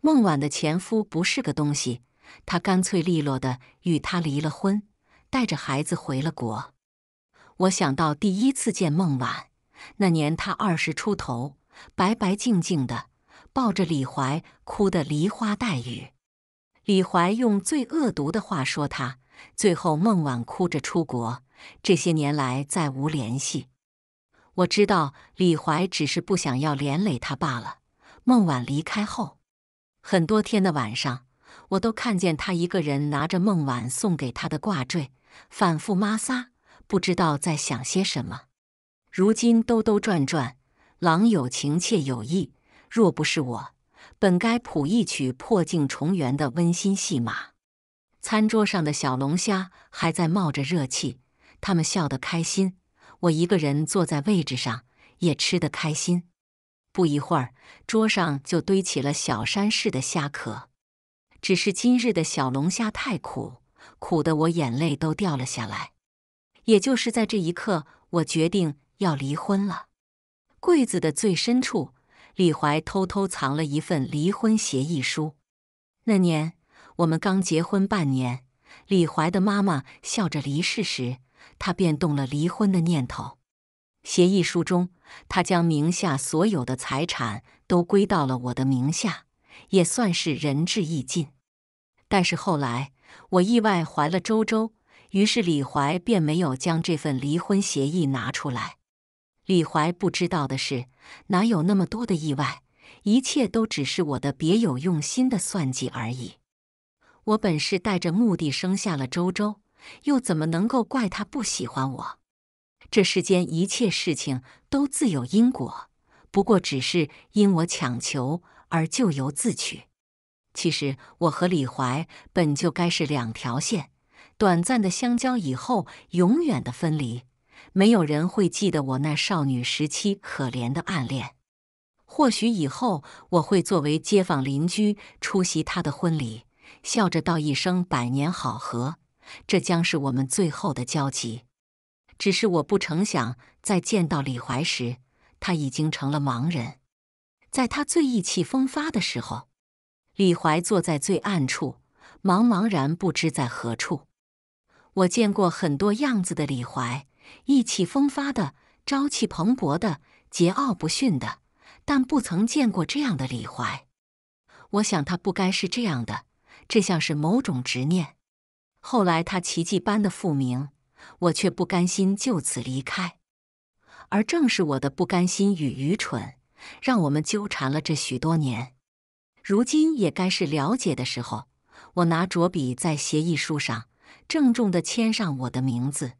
孟晚的前夫不是个东西，她干脆利落的与他离了婚，带着孩子回了国。我想到第一次见孟晚那年，她二十出头，白白净净的，抱着李怀哭得梨花带雨。李怀用最恶毒的话说他，最后孟晚哭着出国，这些年来再无联系。我知道李怀只是不想要连累他罢了。孟晚离开后，很多天的晚上，我都看见他一个人拿着孟晚送给他的挂坠，反复摩挲，不知道在想些什么。如今兜兜转转，郎有情妾有意，若不是我。本该谱一曲破镜重圆的温馨戏码，餐桌上的小龙虾还在冒着热气，他们笑得开心，我一个人坐在位置上也吃得开心。不一会儿，桌上就堆起了小山似的虾壳。只是今日的小龙虾太苦，苦得我眼泪都掉了下来。也就是在这一刻，我决定要离婚了。柜子的最深处。李怀偷偷藏了一份离婚协议书。那年我们刚结婚半年，李怀的妈妈笑着离世时，他便动了离婚的念头。协议书中，他将名下所有的财产都归到了我的名下，也算是仁至义尽。但是后来我意外怀了周周，于是李怀便没有将这份离婚协议拿出来。李怀不知道的是，哪有那么多的意外？一切都只是我的别有用心的算计而已。我本是带着目的生下了周周，又怎么能够怪他不喜欢我？这世间一切事情都自有因果，不过只是因我强求而咎由自取。其实我和李怀本就该是两条线，短暂的相交以后，永远的分离。没有人会记得我那少女时期可怜的暗恋。或许以后我会作为街坊邻居出席他的婚礼，笑着道一声“百年好合”。这将是我们最后的交集。只是我不曾想，在见到李怀时，他已经成了盲人。在他最意气风发的时候，李怀坐在最暗处，茫茫然不知在何处。我见过很多样子的李怀。意气风发的，朝气蓬勃的，桀骜不驯的，但不曾见过这样的李怀。我想他不该是这样的，这像是某种执念。后来他奇迹般的复明，我却不甘心就此离开。而正是我的不甘心与愚蠢，让我们纠缠了这许多年。如今也该是了解的时候。我拿着笔在协议书上郑重地签上我的名字。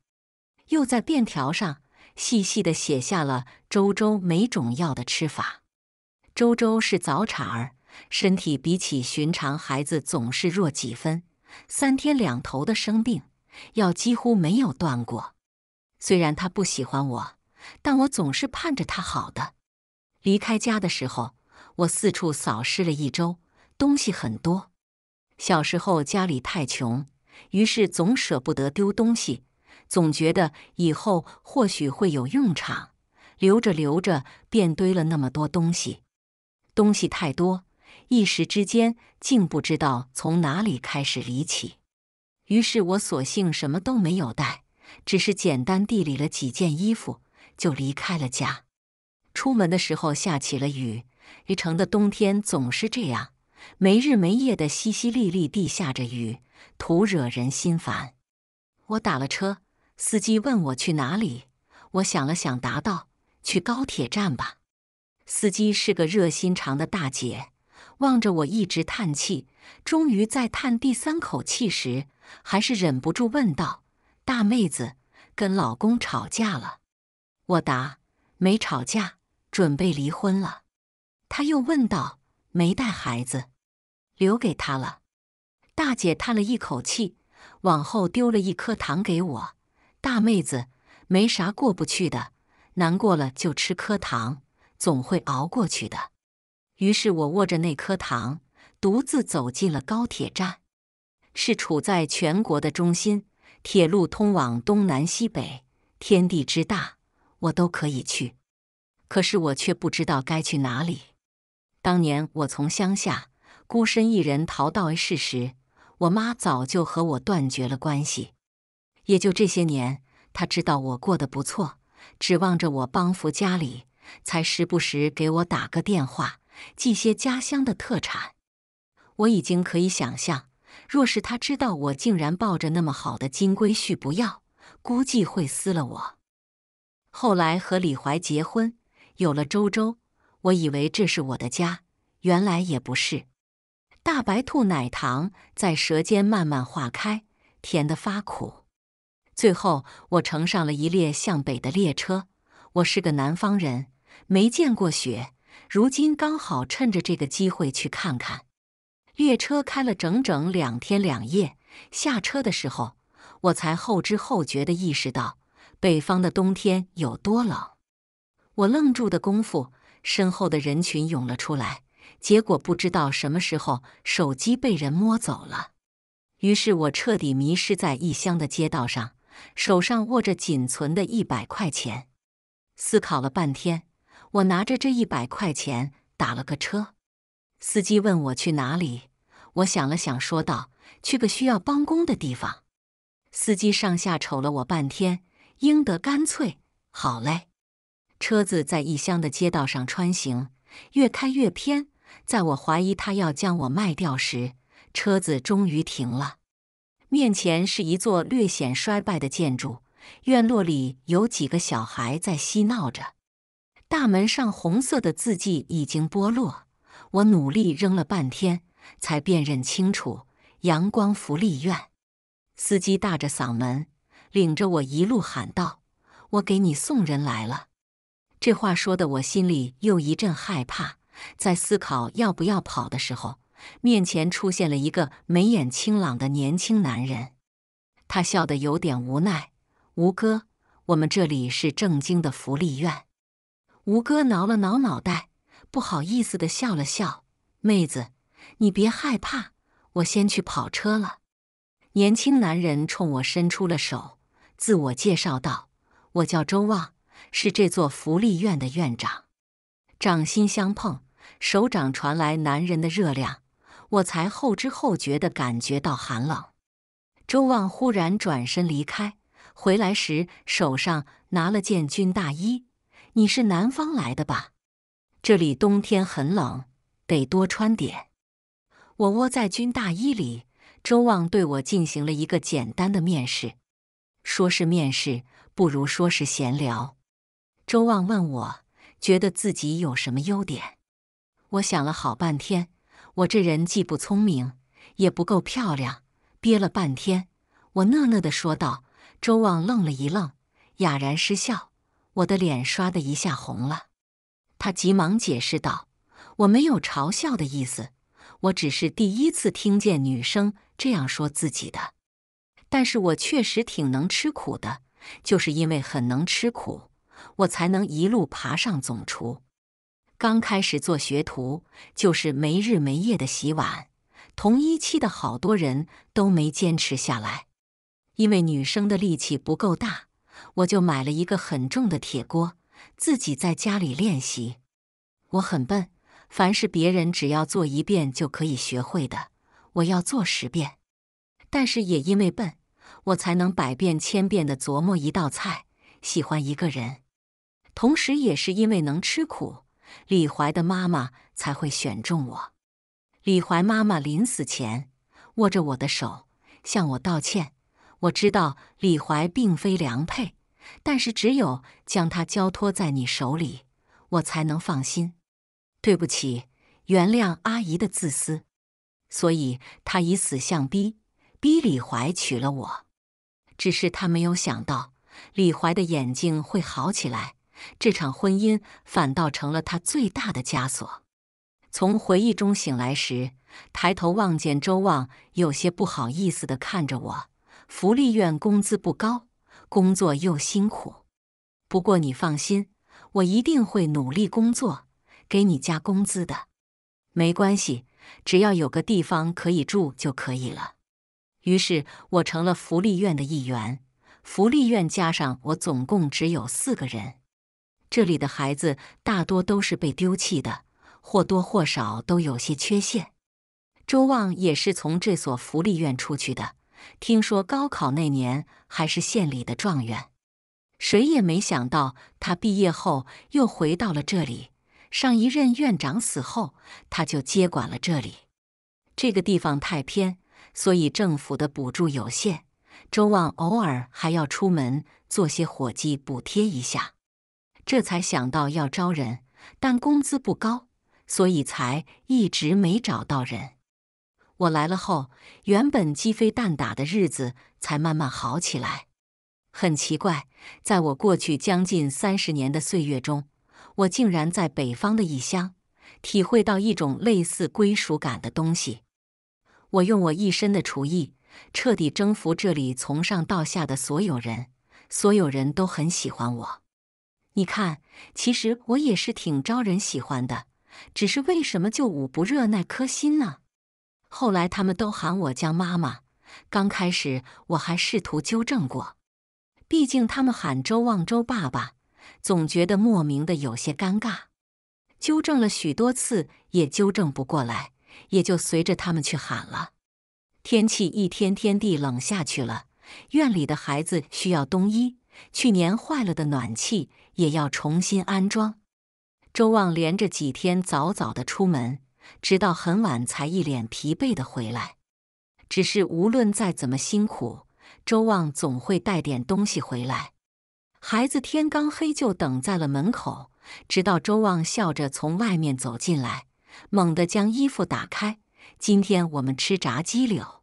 又在便条上细细的写下了周周每种药的吃法。周周是早产儿，身体比起寻常孩子总是弱几分，三天两头的生病，药几乎没有断过。虽然他不喜欢我，但我总是盼着他好的。离开家的时候，我四处扫视了一周，东西很多。小时候家里太穷，于是总舍不得丢东西。总觉得以后或许会有用场，留着留着便堆了那么多东西，东西太多，一时之间竟不知道从哪里开始理起。于是我索性什么都没有带，只是简单地理了几件衣服，就离开了家。出门的时候下起了雨，一城的冬天总是这样，没日没夜的淅淅沥沥地下着雨，徒惹人心烦。我打了车。司机问我去哪里，我想了想，答道：“去高铁站吧。”司机是个热心肠的大姐，望着我一直叹气，终于在叹第三口气时，还是忍不住问道：“大妹子，跟老公吵架了？”我答：“没吵架，准备离婚了。”她又问道：“没带孩子？留给他了？”大姐叹了一口气，往后丢了一颗糖给我。大妹子，没啥过不去的，难过了就吃颗糖，总会熬过去的。于是我握着那颗糖，独自走进了高铁站。是处在全国的中心，铁路通往东南西北，天地之大，我都可以去。可是我却不知道该去哪里。当年我从乡下孤身一人逃到 A 市时，我妈早就和我断绝了关系。也就这些年，他知道我过得不错，指望着我帮扶家里，才时不时给我打个电话，寄些家乡的特产。我已经可以想象，若是他知道我竟然抱着那么好的金龟婿不要，估计会撕了我。后来和李怀结婚，有了周周，我以为这是我的家，原来也不是。大白兔奶糖在舌尖慢慢化开，甜得发苦。最后，我乘上了一列向北的列车。我是个南方人，没见过雪，如今刚好趁着这个机会去看看。列车开了整整两天两夜，下车的时候，我才后知后觉地意识到北方的冬天有多冷。我愣住的功夫，身后的人群涌了出来，结果不知道什么时候手机被人摸走了，于是我彻底迷失在异乡的街道上。手上握着仅存的一百块钱，思考了半天，我拿着这一百块钱打了个车。司机问我去哪里，我想了想，说道：“去个需要帮工的地方。”司机上下瞅了我半天，应得干脆：“好嘞。”车子在异乡的街道上穿行，越开越偏。在我怀疑他要将我卖掉时，车子终于停了。面前是一座略显衰败的建筑，院落里有几个小孩在嬉闹着。大门上红色的字迹已经剥落，我努力扔了半天才辨认清楚“阳光福利院”。司机大着嗓门领着我一路喊道：“我给你送人来了。”这话说的我心里又一阵害怕，在思考要不要跑的时候。面前出现了一个眉眼清朗的年轻男人，他笑得有点无奈。吴哥，我们这里是正经的福利院。吴哥挠了挠脑袋，不好意思地笑了笑：“妹子，你别害怕，我先去跑车了。”年轻男人冲我伸出了手，自我介绍道：“我叫周望，是这座福利院的院长。”掌心相碰，手掌传来男人的热量。我才后知后觉地感觉到寒冷。周望忽然转身离开，回来时手上拿了件军大衣。你是南方来的吧？这里冬天很冷，得多穿点。我窝在军大衣里。周望对我进行了一个简单的面试，说是面试，不如说是闲聊。周望问我觉得自己有什么优点，我想了好半天。我这人既不聪明，也不够漂亮，憋了半天，我讷讷地说道。周望愣了一愣，哑然失笑。我的脸唰的一下红了。他急忙解释道：“我没有嘲笑的意思，我只是第一次听见女生这样说自己的。但是我确实挺能吃苦的，就是因为很能吃苦，我才能一路爬上总厨。”刚开始做学徒，就是没日没夜的洗碗。同一期的好多人都没坚持下来，因为女生的力气不够大，我就买了一个很重的铁锅，自己在家里练习。我很笨，凡是别人只要做一遍就可以学会的，我要做十遍。但是也因为笨，我才能百遍千遍的琢磨一道菜，喜欢一个人，同时也是因为能吃苦。李怀的妈妈才会选中我。李怀妈妈临死前握着我的手，向我道歉。我知道李怀并非良配，但是只有将他交托在你手里，我才能放心。对不起，原谅阿姨的自私。所以她以死相逼，逼李怀娶了我。只是她没有想到，李怀的眼睛会好起来。这场婚姻反倒成了他最大的枷锁。从回忆中醒来时，抬头望见周望，有些不好意思地看着我。福利院工资不高，工作又辛苦。不过你放心，我一定会努力工作，给你加工资的。没关系，只要有个地方可以住就可以了。于是我成了福利院的一员。福利院加上我，总共只有四个人。这里的孩子大多都是被丢弃的，或多或少都有些缺陷。周望也是从这所福利院出去的，听说高考那年还是县里的状元。谁也没想到他毕业后又回到了这里。上一任院长死后，他就接管了这里。这个地方太偏，所以政府的补助有限。周望偶尔还要出门做些活计，补贴一下。这才想到要招人，但工资不高，所以才一直没找到人。我来了后，原本鸡飞蛋打的日子才慢慢好起来。很奇怪，在我过去将近三十年的岁月中，我竟然在北方的异乡体会到一种类似归属感的东西。我用我一身的厨艺彻底征服这里从上到下的所有人，所有人都很喜欢我。你看，其实我也是挺招人喜欢的，只是为什么就捂不热那颗心呢？后来他们都喊我江妈妈，刚开始我还试图纠正过，毕竟他们喊周望周爸爸，总觉得莫名的有些尴尬。纠正了许多次也纠正不过来，也就随着他们去喊了。天气一天天地冷下去了，院里的孩子需要冬衣。去年坏了的暖气也要重新安装。周望连着几天早早的出门，直到很晚才一脸疲惫的回来。只是无论再怎么辛苦，周望总会带点东西回来。孩子天刚黑就等在了门口，直到周望笑着从外面走进来，猛地将衣服打开。今天我们吃炸鸡柳。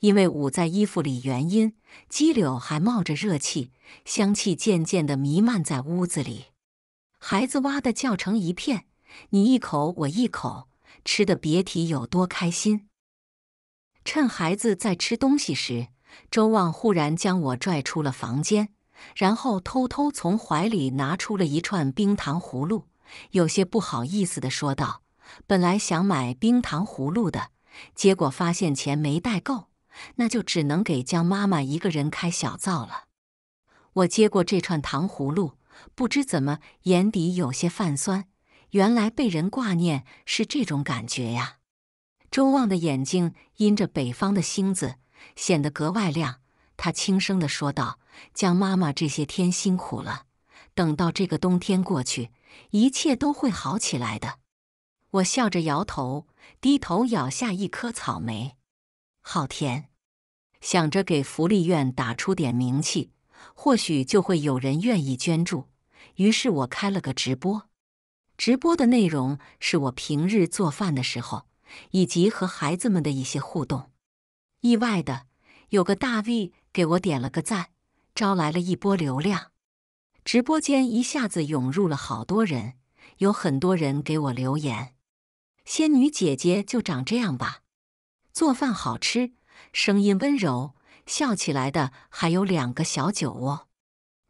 因为捂在衣服里，原因鸡柳还冒着热气，香气渐渐的弥漫在屋子里。孩子哇的叫成一片，你一口我一口，吃的别提有多开心。趁孩子在吃东西时，周望忽然将我拽出了房间，然后偷偷从怀里拿出了一串冰糖葫芦，有些不好意思的说道：“本来想买冰糖葫芦的，结果发现钱没带够。”那就只能给江妈妈一个人开小灶了。我接过这串糖葫芦，不知怎么眼底有些泛酸。原来被人挂念是这种感觉呀。周望的眼睛因着北方的星子显得格外亮。他轻声的说道：“江妈妈这些天辛苦了，等到这个冬天过去，一切都会好起来的。”我笑着摇头，低头咬下一颗草莓，好甜。想着给福利院打出点名气，或许就会有人愿意捐助。于是我开了个直播，直播的内容是我平日做饭的时候，以及和孩子们的一些互动。意外的，有个大 V 给我点了个赞，招来了一波流量，直播间一下子涌入了好多人，有很多人给我留言：“仙女姐姐就长这样吧，做饭好吃。”声音温柔，笑起来的还有两个小酒窝。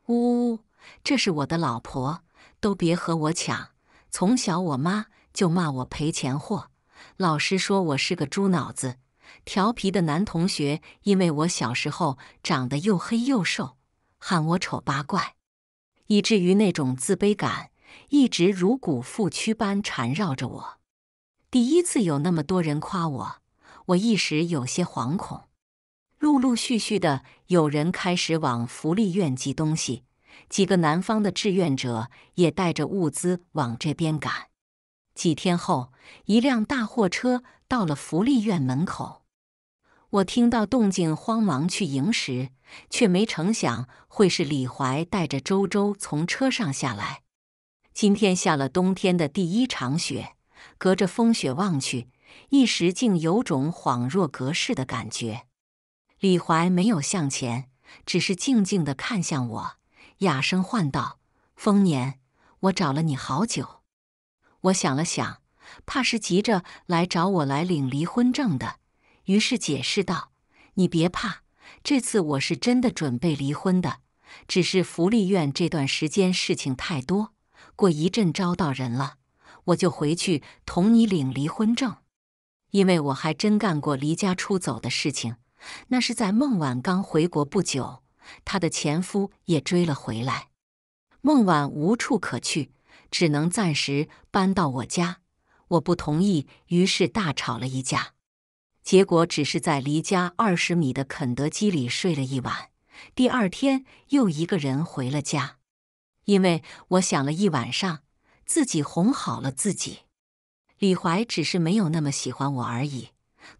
呜，这是我的老婆，都别和我抢！从小我妈就骂我赔钱货，老师说我是个猪脑子，调皮的男同学因为我小时候长得又黑又瘦，喊我丑八怪，以至于那种自卑感一直如骨附躯般缠绕着我。第一次有那么多人夸我。我一时有些惶恐，陆陆续续的有人开始往福利院寄东西，几个南方的志愿者也带着物资往这边赶。几天后，一辆大货车到了福利院门口，我听到动静，慌忙去迎时，却没成想会是李怀带着周周从车上下来。今天下了冬天的第一场雪，隔着风雪望去。一时竟有种恍若隔世的感觉。李怀没有向前，只是静静的看向我，哑声唤道：“丰年，我找了你好久。”我想了想，怕是急着来找我来领离婚证的，于是解释道：“你别怕，这次我是真的准备离婚的，只是福利院这段时间事情太多，过一阵招到人了，我就回去同你领离婚证。”因为我还真干过离家出走的事情，那是在孟晚刚回国不久，她的前夫也追了回来，孟晚无处可去，只能暂时搬到我家，我不同意，于是大吵了一架，结果只是在离家二十米的肯德基里睡了一晚，第二天又一个人回了家，因为我想了一晚上，自己哄好了自己。李怀只是没有那么喜欢我而已，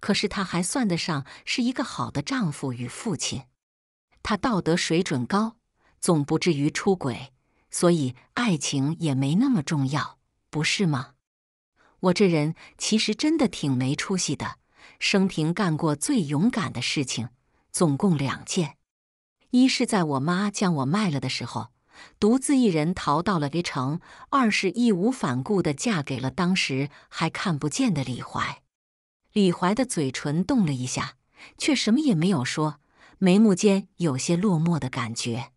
可是他还算得上是一个好的丈夫与父亲。他道德水准高，总不至于出轨，所以爱情也没那么重要，不是吗？我这人其实真的挺没出息的，生平干过最勇敢的事情总共两件，一是在我妈将我卖了的时候。独自一人逃到了离城，二是义无反顾地嫁给了当时还看不见的李怀。李怀的嘴唇动了一下，却什么也没有说，眉目间有些落寞的感觉。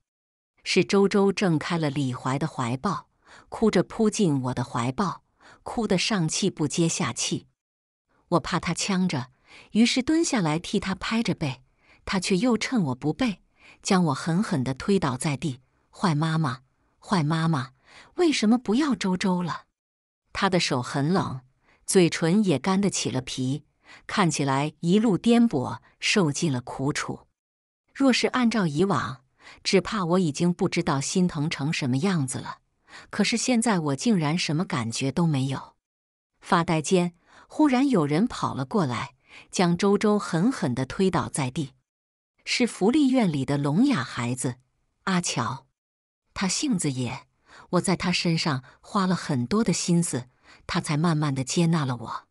是周周挣开了李怀的怀抱，哭着扑进我的怀抱，哭得上气不接下气。我怕他呛着，于是蹲下来替他拍着背，他却又趁我不备，将我狠狠地推倒在地。坏妈妈，坏妈妈，为什么不要周周了？他的手很冷，嘴唇也干得起了皮，看起来一路颠簸，受尽了苦楚。若是按照以往，只怕我已经不知道心疼成什么样子了。可是现在，我竟然什么感觉都没有。发呆间，忽然有人跑了过来，将周周狠狠地推倒在地。是福利院里的聋哑孩子阿乔。他性子野，我在他身上花了很多的心思，他才慢慢的接纳了我。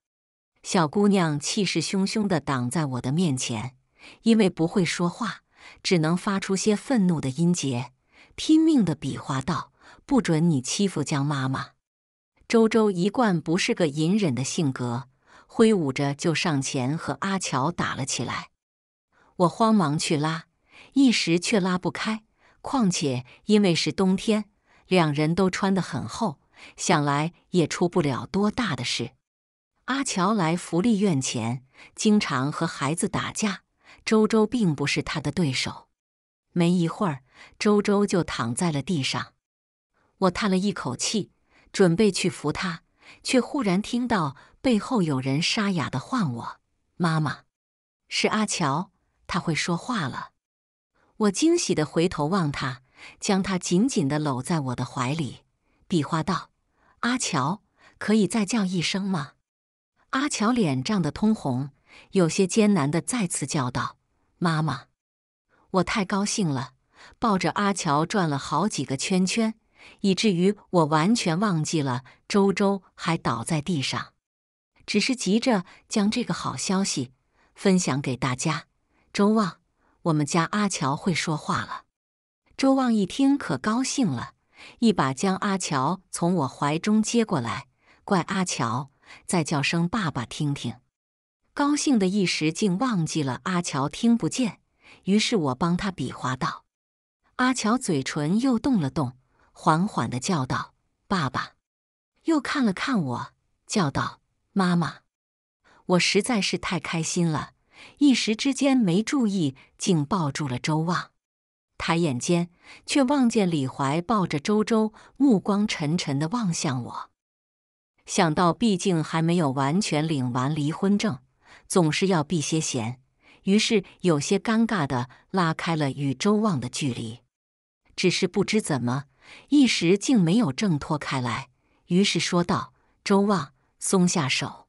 小姑娘气势汹汹的挡在我的面前，因为不会说话，只能发出些愤怒的音节，拼命的比划道：“不准你欺负江妈妈！”周周一贯不是个隐忍的性格，挥舞着就上前和阿乔打了起来。我慌忙去拉，一时却拉不开。况且，因为是冬天，两人都穿得很厚，想来也出不了多大的事。阿乔来福利院前，经常和孩子打架，周周并不是他的对手。没一会儿，周周就躺在了地上。我叹了一口气，准备去扶他，却忽然听到背后有人沙哑的唤我：“妈妈，是阿乔，他会说话了。”我惊喜地回头望他，将他紧紧地搂在我的怀里，比划道：“阿乔，可以再叫一声吗？”阿乔脸涨得通红，有些艰难地再次叫道：“妈妈！”我太高兴了，抱着阿乔转了好几个圈圈，以至于我完全忘记了周周还倒在地上，只是急着将这个好消息分享给大家。周望。我们家阿乔会说话了，周望一听可高兴了，一把将阿乔从我怀中接过来，怪阿乔再叫声爸爸听听。高兴的一时竟忘记了阿乔听不见，于是我帮他比划道，阿乔嘴唇又动了动，缓缓的叫道：“爸爸。”又看了看我，叫道：“妈妈。”我实在是太开心了。一时之间没注意，竟抱住了周望。抬眼间，却望见李怀抱着周周，目光沉沉的望向我。想到毕竟还没有完全领完离婚证，总是要避些嫌，于是有些尴尬的拉开了与周望的距离。只是不知怎么，一时竟没有挣脱开来。于是说道：“周望，松下手。”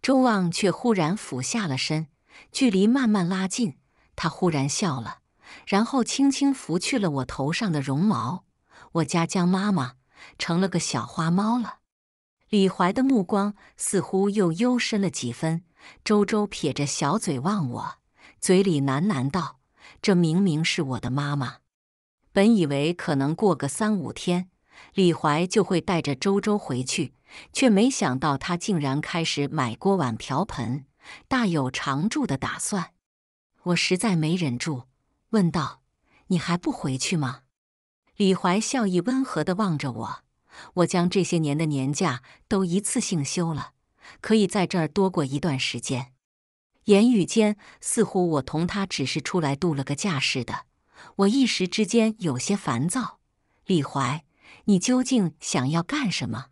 周望却忽然俯下了身。距离慢慢拉近，他忽然笑了，然后轻轻拂去了我头上的绒毛。我家江妈妈成了个小花猫了。李怀的目光似乎又幽深了几分。周周撇着小嘴望我，嘴里喃喃道：“这明明是我的妈妈。”本以为可能过个三五天，李怀就会带着周周回去，却没想到他竟然开始买锅碗瓢盆。大有常住的打算，我实在没忍住，问道：“你还不回去吗？”李怀笑意温和地望着我。我将这些年的年假都一次性休了，可以在这儿多过一段时间。言语间似乎我同他只是出来度了个假似的。我一时之间有些烦躁。李怀，你究竟想要干什么？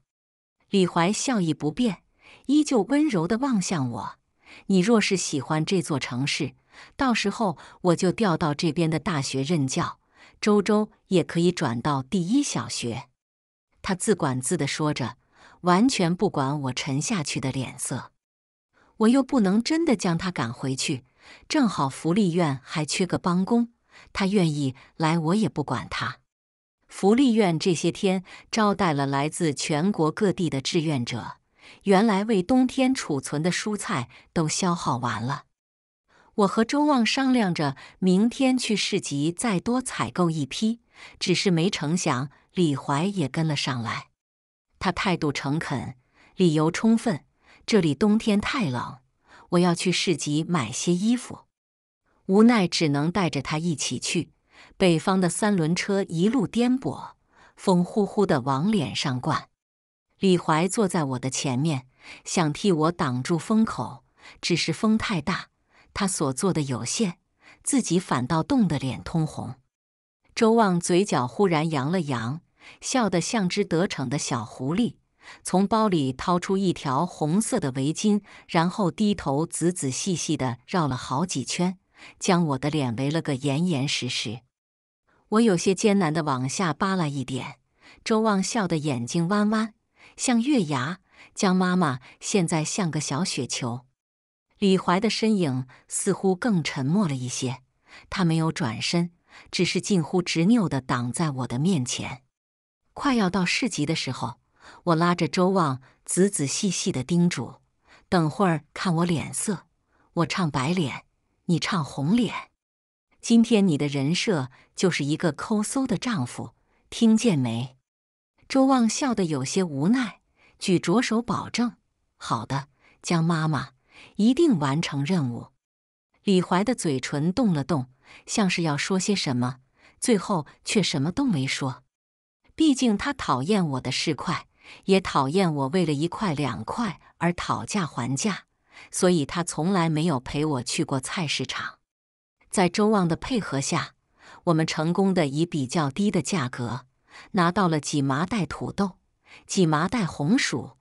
李怀笑意不变，依旧温柔地望向我。你若是喜欢这座城市，到时候我就调到这边的大学任教，周周也可以转到第一小学。他自管自地说着，完全不管我沉下去的脸色。我又不能真的将他赶回去，正好福利院还缺个帮工，他愿意来我也不管他。福利院这些天招待了来自全国各地的志愿者。原来为冬天储存的蔬菜都消耗完了。我和周旺商量着明天去市集再多采购一批，只是没成想李怀也跟了上来。他态度诚恳，理由充分。这里冬天太冷，我要去市集买些衣服。无奈只能带着他一起去。北方的三轮车一路颠簸，风呼呼的往脸上灌。李怀坐在我的前面，想替我挡住风口，只是风太大，他所做的有限，自己反倒冻得脸通红。周望嘴角忽然扬了扬，笑得像只得逞的小狐狸，从包里掏出一条红色的围巾，然后低头仔仔细细地绕了好几圈，将我的脸围了个严严实实。我有些艰难地往下扒拉一点，周望笑得眼睛弯弯。像月牙，江妈妈现在像个小雪球。李怀的身影似乎更沉默了一些，他没有转身，只是近乎执拗地挡在我的面前。快要到市集的时候，我拉着周望，仔仔细细地叮嘱：“等会儿看我脸色，我唱白脸，你唱红脸。今天你的人设就是一个抠搜的丈夫，听见没？”周望笑得有些无奈，举着手保证：“好的，江妈妈一定完成任务。”李怀的嘴唇动了动，像是要说些什么，最后却什么都没说。毕竟他讨厌我的市侩，也讨厌我为了一块两块而讨价还价，所以他从来没有陪我去过菜市场。在周望的配合下，我们成功的以比较低的价格。拿到了几麻袋土豆，几麻袋红薯，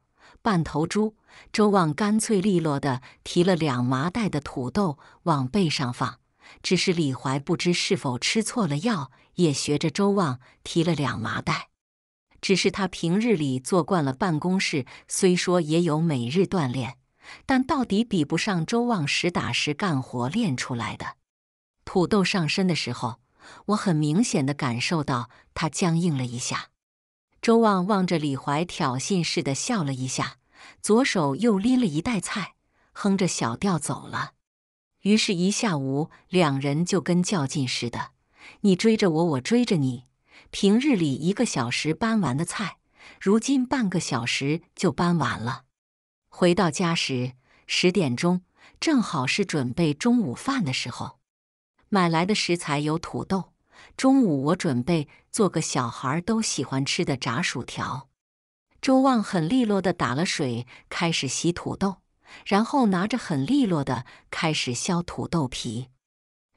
半头猪。周望干脆利落地提了两麻袋的土豆往背上放，只是李怀不知是否吃错了药，也学着周望提了两麻袋。只是他平日里坐惯了办公室，虽说也有每日锻炼，但到底比不上周望实打实干活练出来的。土豆上身的时候。我很明显的感受到他僵硬了一下，周望望着李怀挑衅似的笑了一下，左手又拎了一袋菜，哼着小调走了。于是，一下午两人就跟较劲似的，你追着我，我追着你。平日里一个小时搬完的菜，如今半个小时就搬完了。回到家时十点钟，正好是准备中午饭的时候。买来的食材有土豆，中午我准备做个小孩都喜欢吃的炸薯条。周望很利落的打了水，开始洗土豆，然后拿着很利落的开始削土豆皮。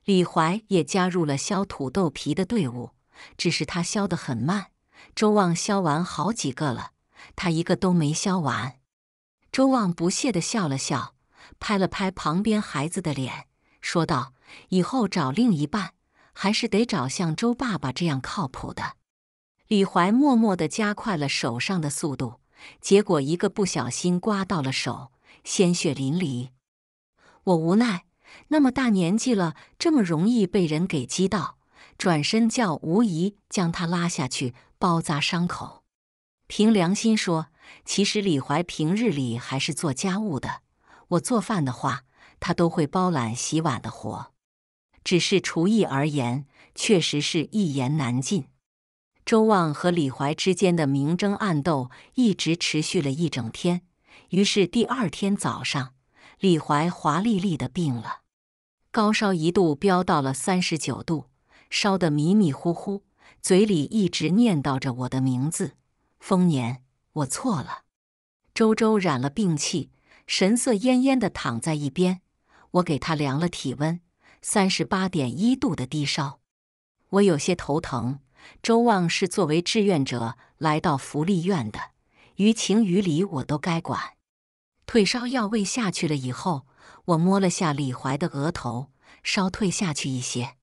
李怀也加入了削土豆皮的队伍，只是他削得很慢。周望削完好几个了，他一个都没削完。周望不屑的笑了笑，拍了拍旁边孩子的脸，说道。以后找另一半还是得找像周爸爸这样靠谱的。李怀默默的加快了手上的速度，结果一个不小心刮到了手，鲜血淋漓。我无奈，那么大年纪了，这么容易被人给击到，转身叫吴姨将他拉下去包扎伤口。凭良心说，其实李怀平日里还是做家务的，我做饭的话，他都会包揽洗碗的活。只是厨艺而言，确实是一言难尽。周望和李怀之间的明争暗斗一直持续了一整天。于是第二天早上，李怀华丽丽的病了，高烧一度飙到了三十九度，烧得迷迷糊糊，嘴里一直念叨着我的名字：“丰年，我错了。”周周染了病气，神色恹恹的躺在一边。我给他量了体温。三十八点一度的低烧，我有些头疼。周望是作为志愿者来到福利院的，于情于理我都该管。退烧药喂下去了以后，我摸了下李怀的额头，烧退下去一些。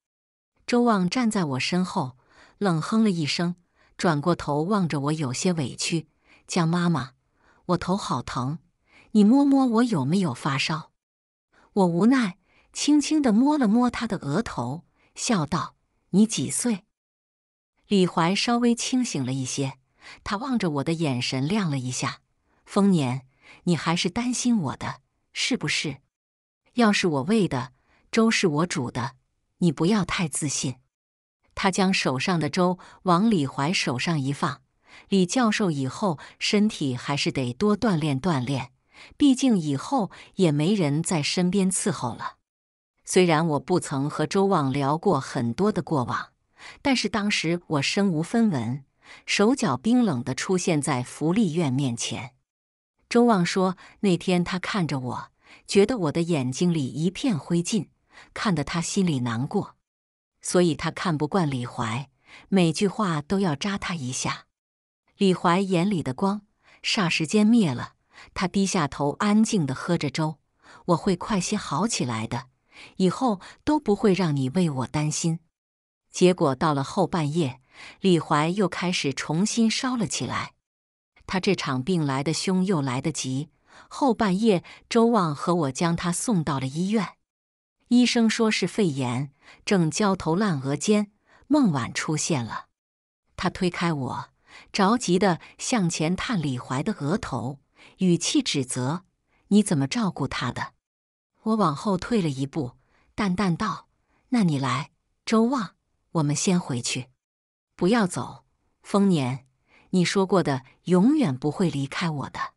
周望站在我身后，冷哼了一声，转过头望着我，有些委屈：“江妈妈，我头好疼，你摸摸我有没有发烧？”我无奈。轻轻的摸了摸他的额头，笑道：“你几岁？”李怀稍微清醒了一些，他望着我的眼神亮了一下。丰年，你还是担心我的，是不是？要是我喂的粥，是我煮的，你不要太自信。他将手上的粥往李怀手上一放。李教授以后身体还是得多锻炼锻炼，毕竟以后也没人在身边伺候了。虽然我不曾和周望聊过很多的过往，但是当时我身无分文，手脚冰冷的出现在福利院面前。周望说：“那天他看着我，觉得我的眼睛里一片灰烬，看得他心里难过。所以他看不惯李怀，每句话都要扎他一下。李怀眼里的光霎时间灭了，他低下头，安静的喝着粥。我会快些好起来的。”以后都不会让你为我担心。结果到了后半夜，李怀又开始重新烧了起来。他这场病来得凶，又来得急。后半夜，周望和我将他送到了医院。医生说是肺炎，正焦头烂额间，孟晚出现了。他推开我，着急地向前探李怀的额头，语气指责：“你怎么照顾他的？”我往后退了一步，淡淡道：“那你来，周望，我们先回去，不要走。丰年，你说过的永远不会离开我的。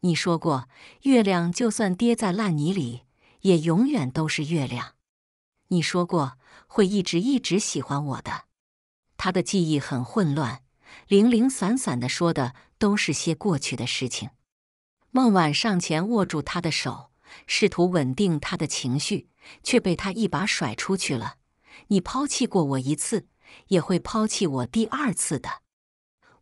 你说过，月亮就算跌在烂泥里，也永远都是月亮。你说过，会一直一直喜欢我的。”他的记忆很混乱，零零散散的说的都是些过去的事情。孟晚上前握住他的手。试图稳定他的情绪，却被他一把甩出去了。你抛弃过我一次，也会抛弃我第二次的。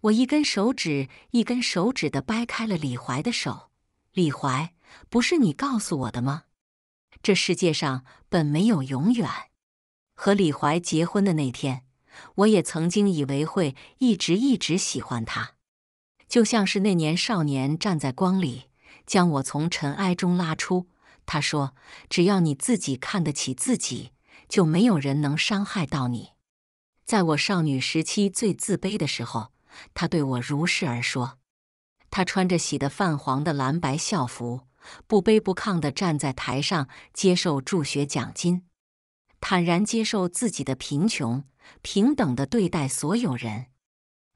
我一根手指一根手指的掰开了李怀的手。李怀，不是你告诉我的吗？这世界上本没有永远。和李怀结婚的那天，我也曾经以为会一直一直喜欢他，就像是那年少年站在光里。将我从尘埃中拉出，他说：“只要你自己看得起自己，就没有人能伤害到你。”在我少女时期最自卑的时候，他对我如是而说。他穿着洗得泛黄的蓝白校服，不卑不亢地站在台上接受助学奖金，坦然接受自己的贫穷，平等地对待所有人。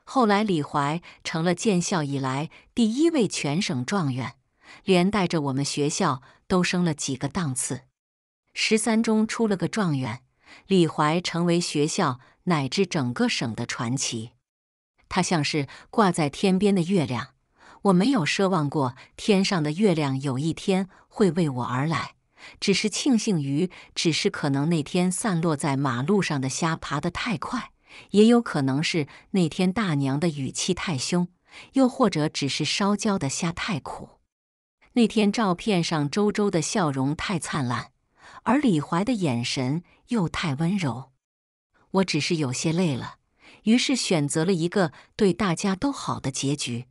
后来，李怀成了建校以来第一位全省状元。连带着我们学校都升了几个档次，十三中出了个状元，李怀成为学校乃至整个省的传奇。他像是挂在天边的月亮，我没有奢望过天上的月亮有一天会为我而来，只是庆幸于，只是可能那天散落在马路上的虾爬得太快，也有可能是那天大娘的语气太凶，又或者只是烧焦的虾太苦。那天照片上，周周的笑容太灿烂，而李怀的眼神又太温柔。我只是有些累了，于是选择了一个对大家都好的结局。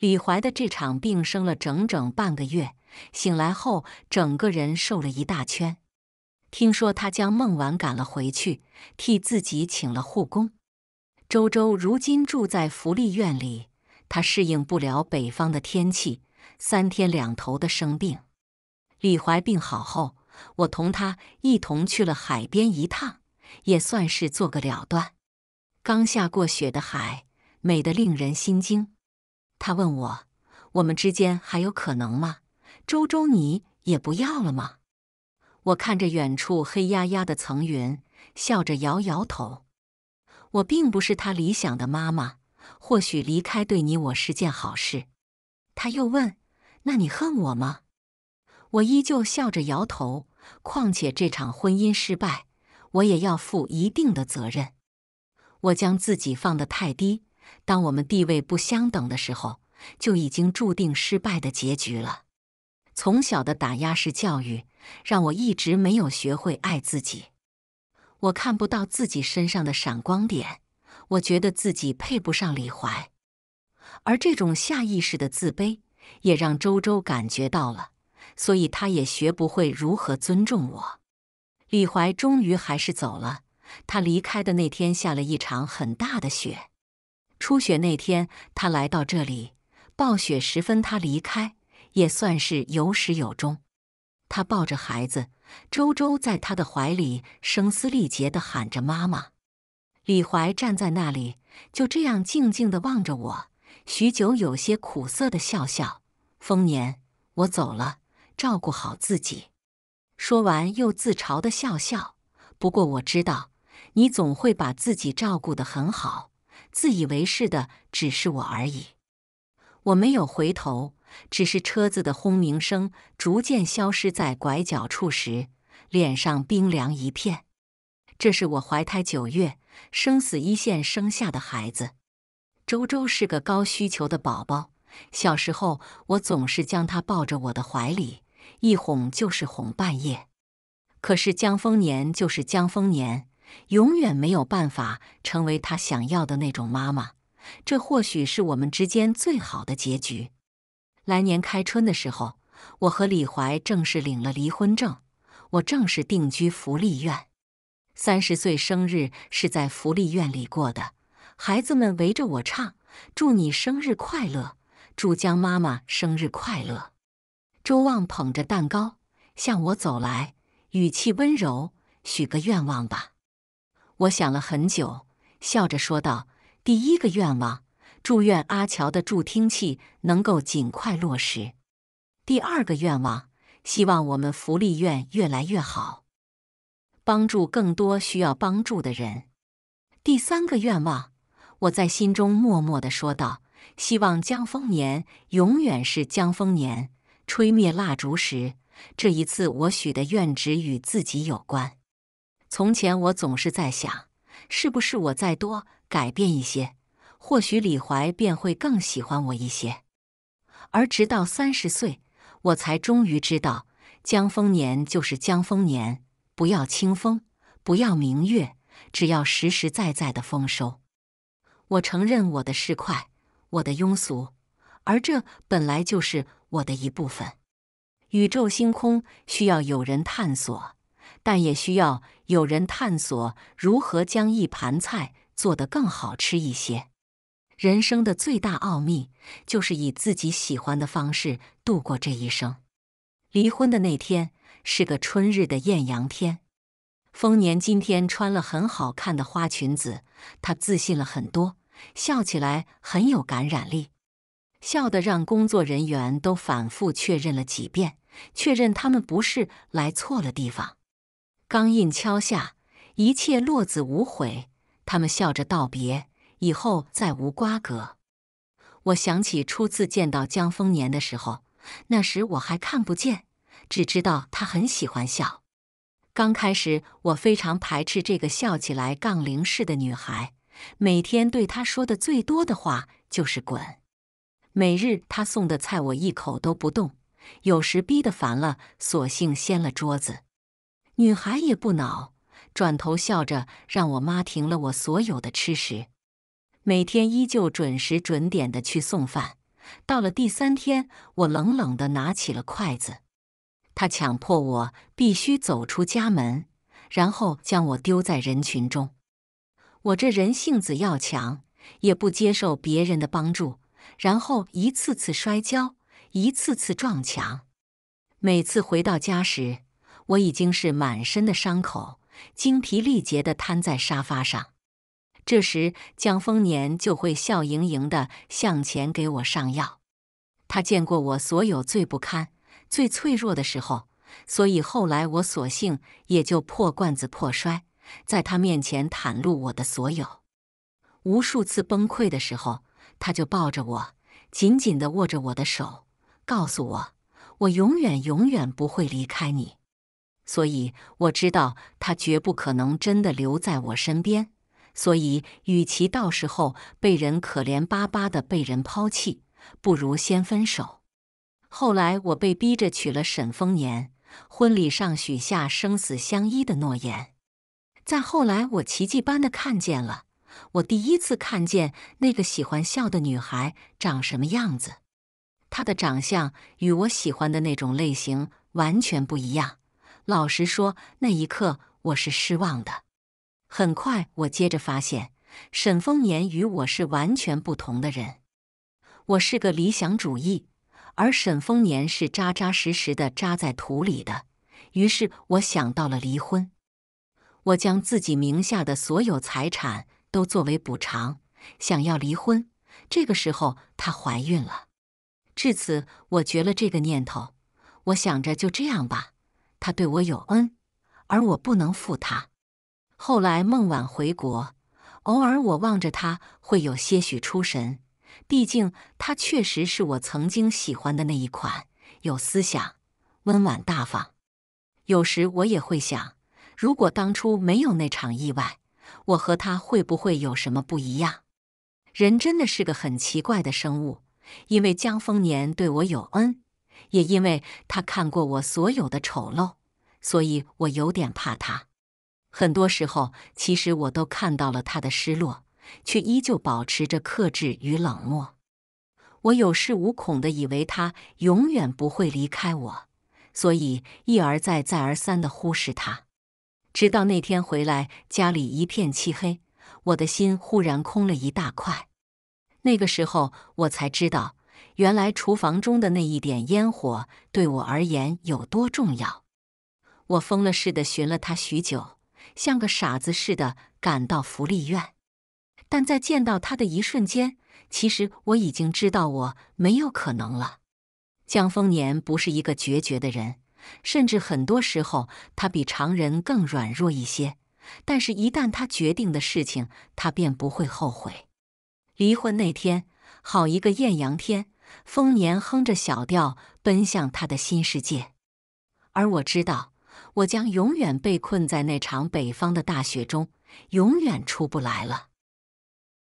李怀的这场病生了整整半个月，醒来后整个人瘦了一大圈。听说他将孟晚赶了回去，替自己请了护工。周周如今住在福利院里，他适应不了北方的天气。三天两头的生病，李怀病好后，我同他一同去了海边一趟，也算是做个了断。刚下过雪的海，美得令人心惊。他问我：“我们之间还有可能吗？周周，你也不要了吗？”我看着远处黑压压的层云，笑着摇摇头。我并不是他理想的妈妈，或许离开对你我是件好事。他又问。那你恨我吗？我依旧笑着摇头。况且这场婚姻失败，我也要负一定的责任。我将自己放得太低。当我们地位不相等的时候，就已经注定失败的结局了。从小的打压式教育，让我一直没有学会爱自己。我看不到自己身上的闪光点，我觉得自己配不上李怀。而这种下意识的自卑。也让周周感觉到了，所以他也学不会如何尊重我。李怀终于还是走了。他离开的那天下了一场很大的雪。初雪那天，他来到这里，暴雪时分他离开，也算是有始有终。他抱着孩子，周周在他的怀里声嘶力竭的喊着“妈妈”。李怀站在那里，就这样静静的望着我，许久，有些苦涩的笑笑。丰年，我走了，照顾好自己。说完，又自嘲的笑笑。不过我知道，你总会把自己照顾得很好，自以为是的，只是我而已。我没有回头，只是车子的轰鸣声逐渐消失在拐角处时，脸上冰凉一片。这是我怀胎九月，生死一线生下的孩子。周周是个高需求的宝宝。小时候，我总是将他抱着我的怀里，一哄就是哄半夜。可是江丰年就是江丰年，永远没有办法成为他想要的那种妈妈。这或许是我们之间最好的结局。来年开春的时候，我和李怀正式领了离婚证，我正式定居福利院。三十岁生日是在福利院里过的，孩子们围着我唱：“祝你生日快乐。”祝江妈妈生日快乐！周望捧着蛋糕向我走来，语气温柔：“许个愿望吧。”我想了很久，笑着说道：“第一个愿望，祝愿阿乔的助听器能够尽快落实；第二个愿望，希望我们福利院越来越好，帮助更多需要帮助的人；第三个愿望，我在心中默默的说道。”希望江丰年永远是江丰年。吹灭蜡烛时，这一次我许的愿只与自己有关。从前我总是在想，是不是我再多改变一些，或许李怀便会更喜欢我一些。而直到三十岁，我才终于知道，江丰年就是江丰年，不要清风，不要明月，只要实实在在的丰收。我承认我的是快。我的庸俗，而这本来就是我的一部分。宇宙星空需要有人探索，但也需要有人探索如何将一盘菜做得更好吃一些。人生的最大奥秘，就是以自己喜欢的方式度过这一生。离婚的那天是个春日的艳阳天。丰年今天穿了很好看的花裙子，她自信了很多。笑起来很有感染力，笑得让工作人员都反复确认了几遍，确认他们不是来错了地方。钢印敲下，一切落子无悔。他们笑着道别，以后再无瓜葛。我想起初次见到江丰年的时候，那时我还看不见，只知道他很喜欢笑。刚开始，我非常排斥这个笑起来杠铃似的女孩。每天对他说的最多的话就是“滚”。每日他送的菜我一口都不动，有时逼得烦了，索性掀了桌子。女孩也不恼，转头笑着让我妈停了我所有的吃食。每天依旧准时准点的去送饭。到了第三天，我冷冷的拿起了筷子。他强迫我必须走出家门，然后将我丢在人群中。我这人性子要强，也不接受别人的帮助，然后一次次摔跤，一次次撞墙。每次回到家时，我已经是满身的伤口，精疲力竭的瘫在沙发上。这时，江丰年就会笑盈盈的向前给我上药。他见过我所有最不堪、最脆弱的时候，所以后来我索性也就破罐子破摔。在他面前袒露我的所有，无数次崩溃的时候，他就抱着我，紧紧地握着我的手，告诉我：“我永远永远不会离开你。”所以我知道他绝不可能真的留在我身边。所以，与其到时候被人可怜巴巴的被人抛弃，不如先分手。后来，我被逼着娶了沈丰年，婚礼上许下生死相依的诺言。再后来，我奇迹般的看见了，我第一次看见那个喜欢笑的女孩长什么样子。她的长相与我喜欢的那种类型完全不一样。老实说，那一刻我是失望的。很快，我接着发现，沈丰年与我是完全不同的人。我是个理想主义，而沈丰年是扎扎实实的扎在土里的。于是，我想到了离婚。我将自己名下的所有财产都作为补偿，想要离婚。这个时候她怀孕了，至此我绝了这个念头。我想着就这样吧，她对我有恩，而我不能负她。后来孟晚回国，偶尔我望着她会有些许出神，毕竟她确实是我曾经喜欢的那一款，有思想，温婉大方。有时我也会想。如果当初没有那场意外，我和他会不会有什么不一样？人真的是个很奇怪的生物，因为江丰年对我有恩，也因为他看过我所有的丑陋，所以我有点怕他。很多时候，其实我都看到了他的失落，却依旧保持着克制与冷漠。我有恃无恐地以为他永远不会离开我，所以一而再、再而三地忽视他。直到那天回来，家里一片漆黑，我的心忽然空了一大块。那个时候，我才知道，原来厨房中的那一点烟火对我而言有多重要。我疯了似的寻了他许久，像个傻子似的赶到福利院，但在见到他的一瞬间，其实我已经知道我没有可能了。江丰年不是一个决绝的人。甚至很多时候，他比常人更软弱一些。但是，一旦他决定的事情，他便不会后悔。离婚那天，好一个艳阳天，丰年哼着小调奔向他的新世界，而我知道，我将永远被困在那场北方的大雪中，永远出不来了。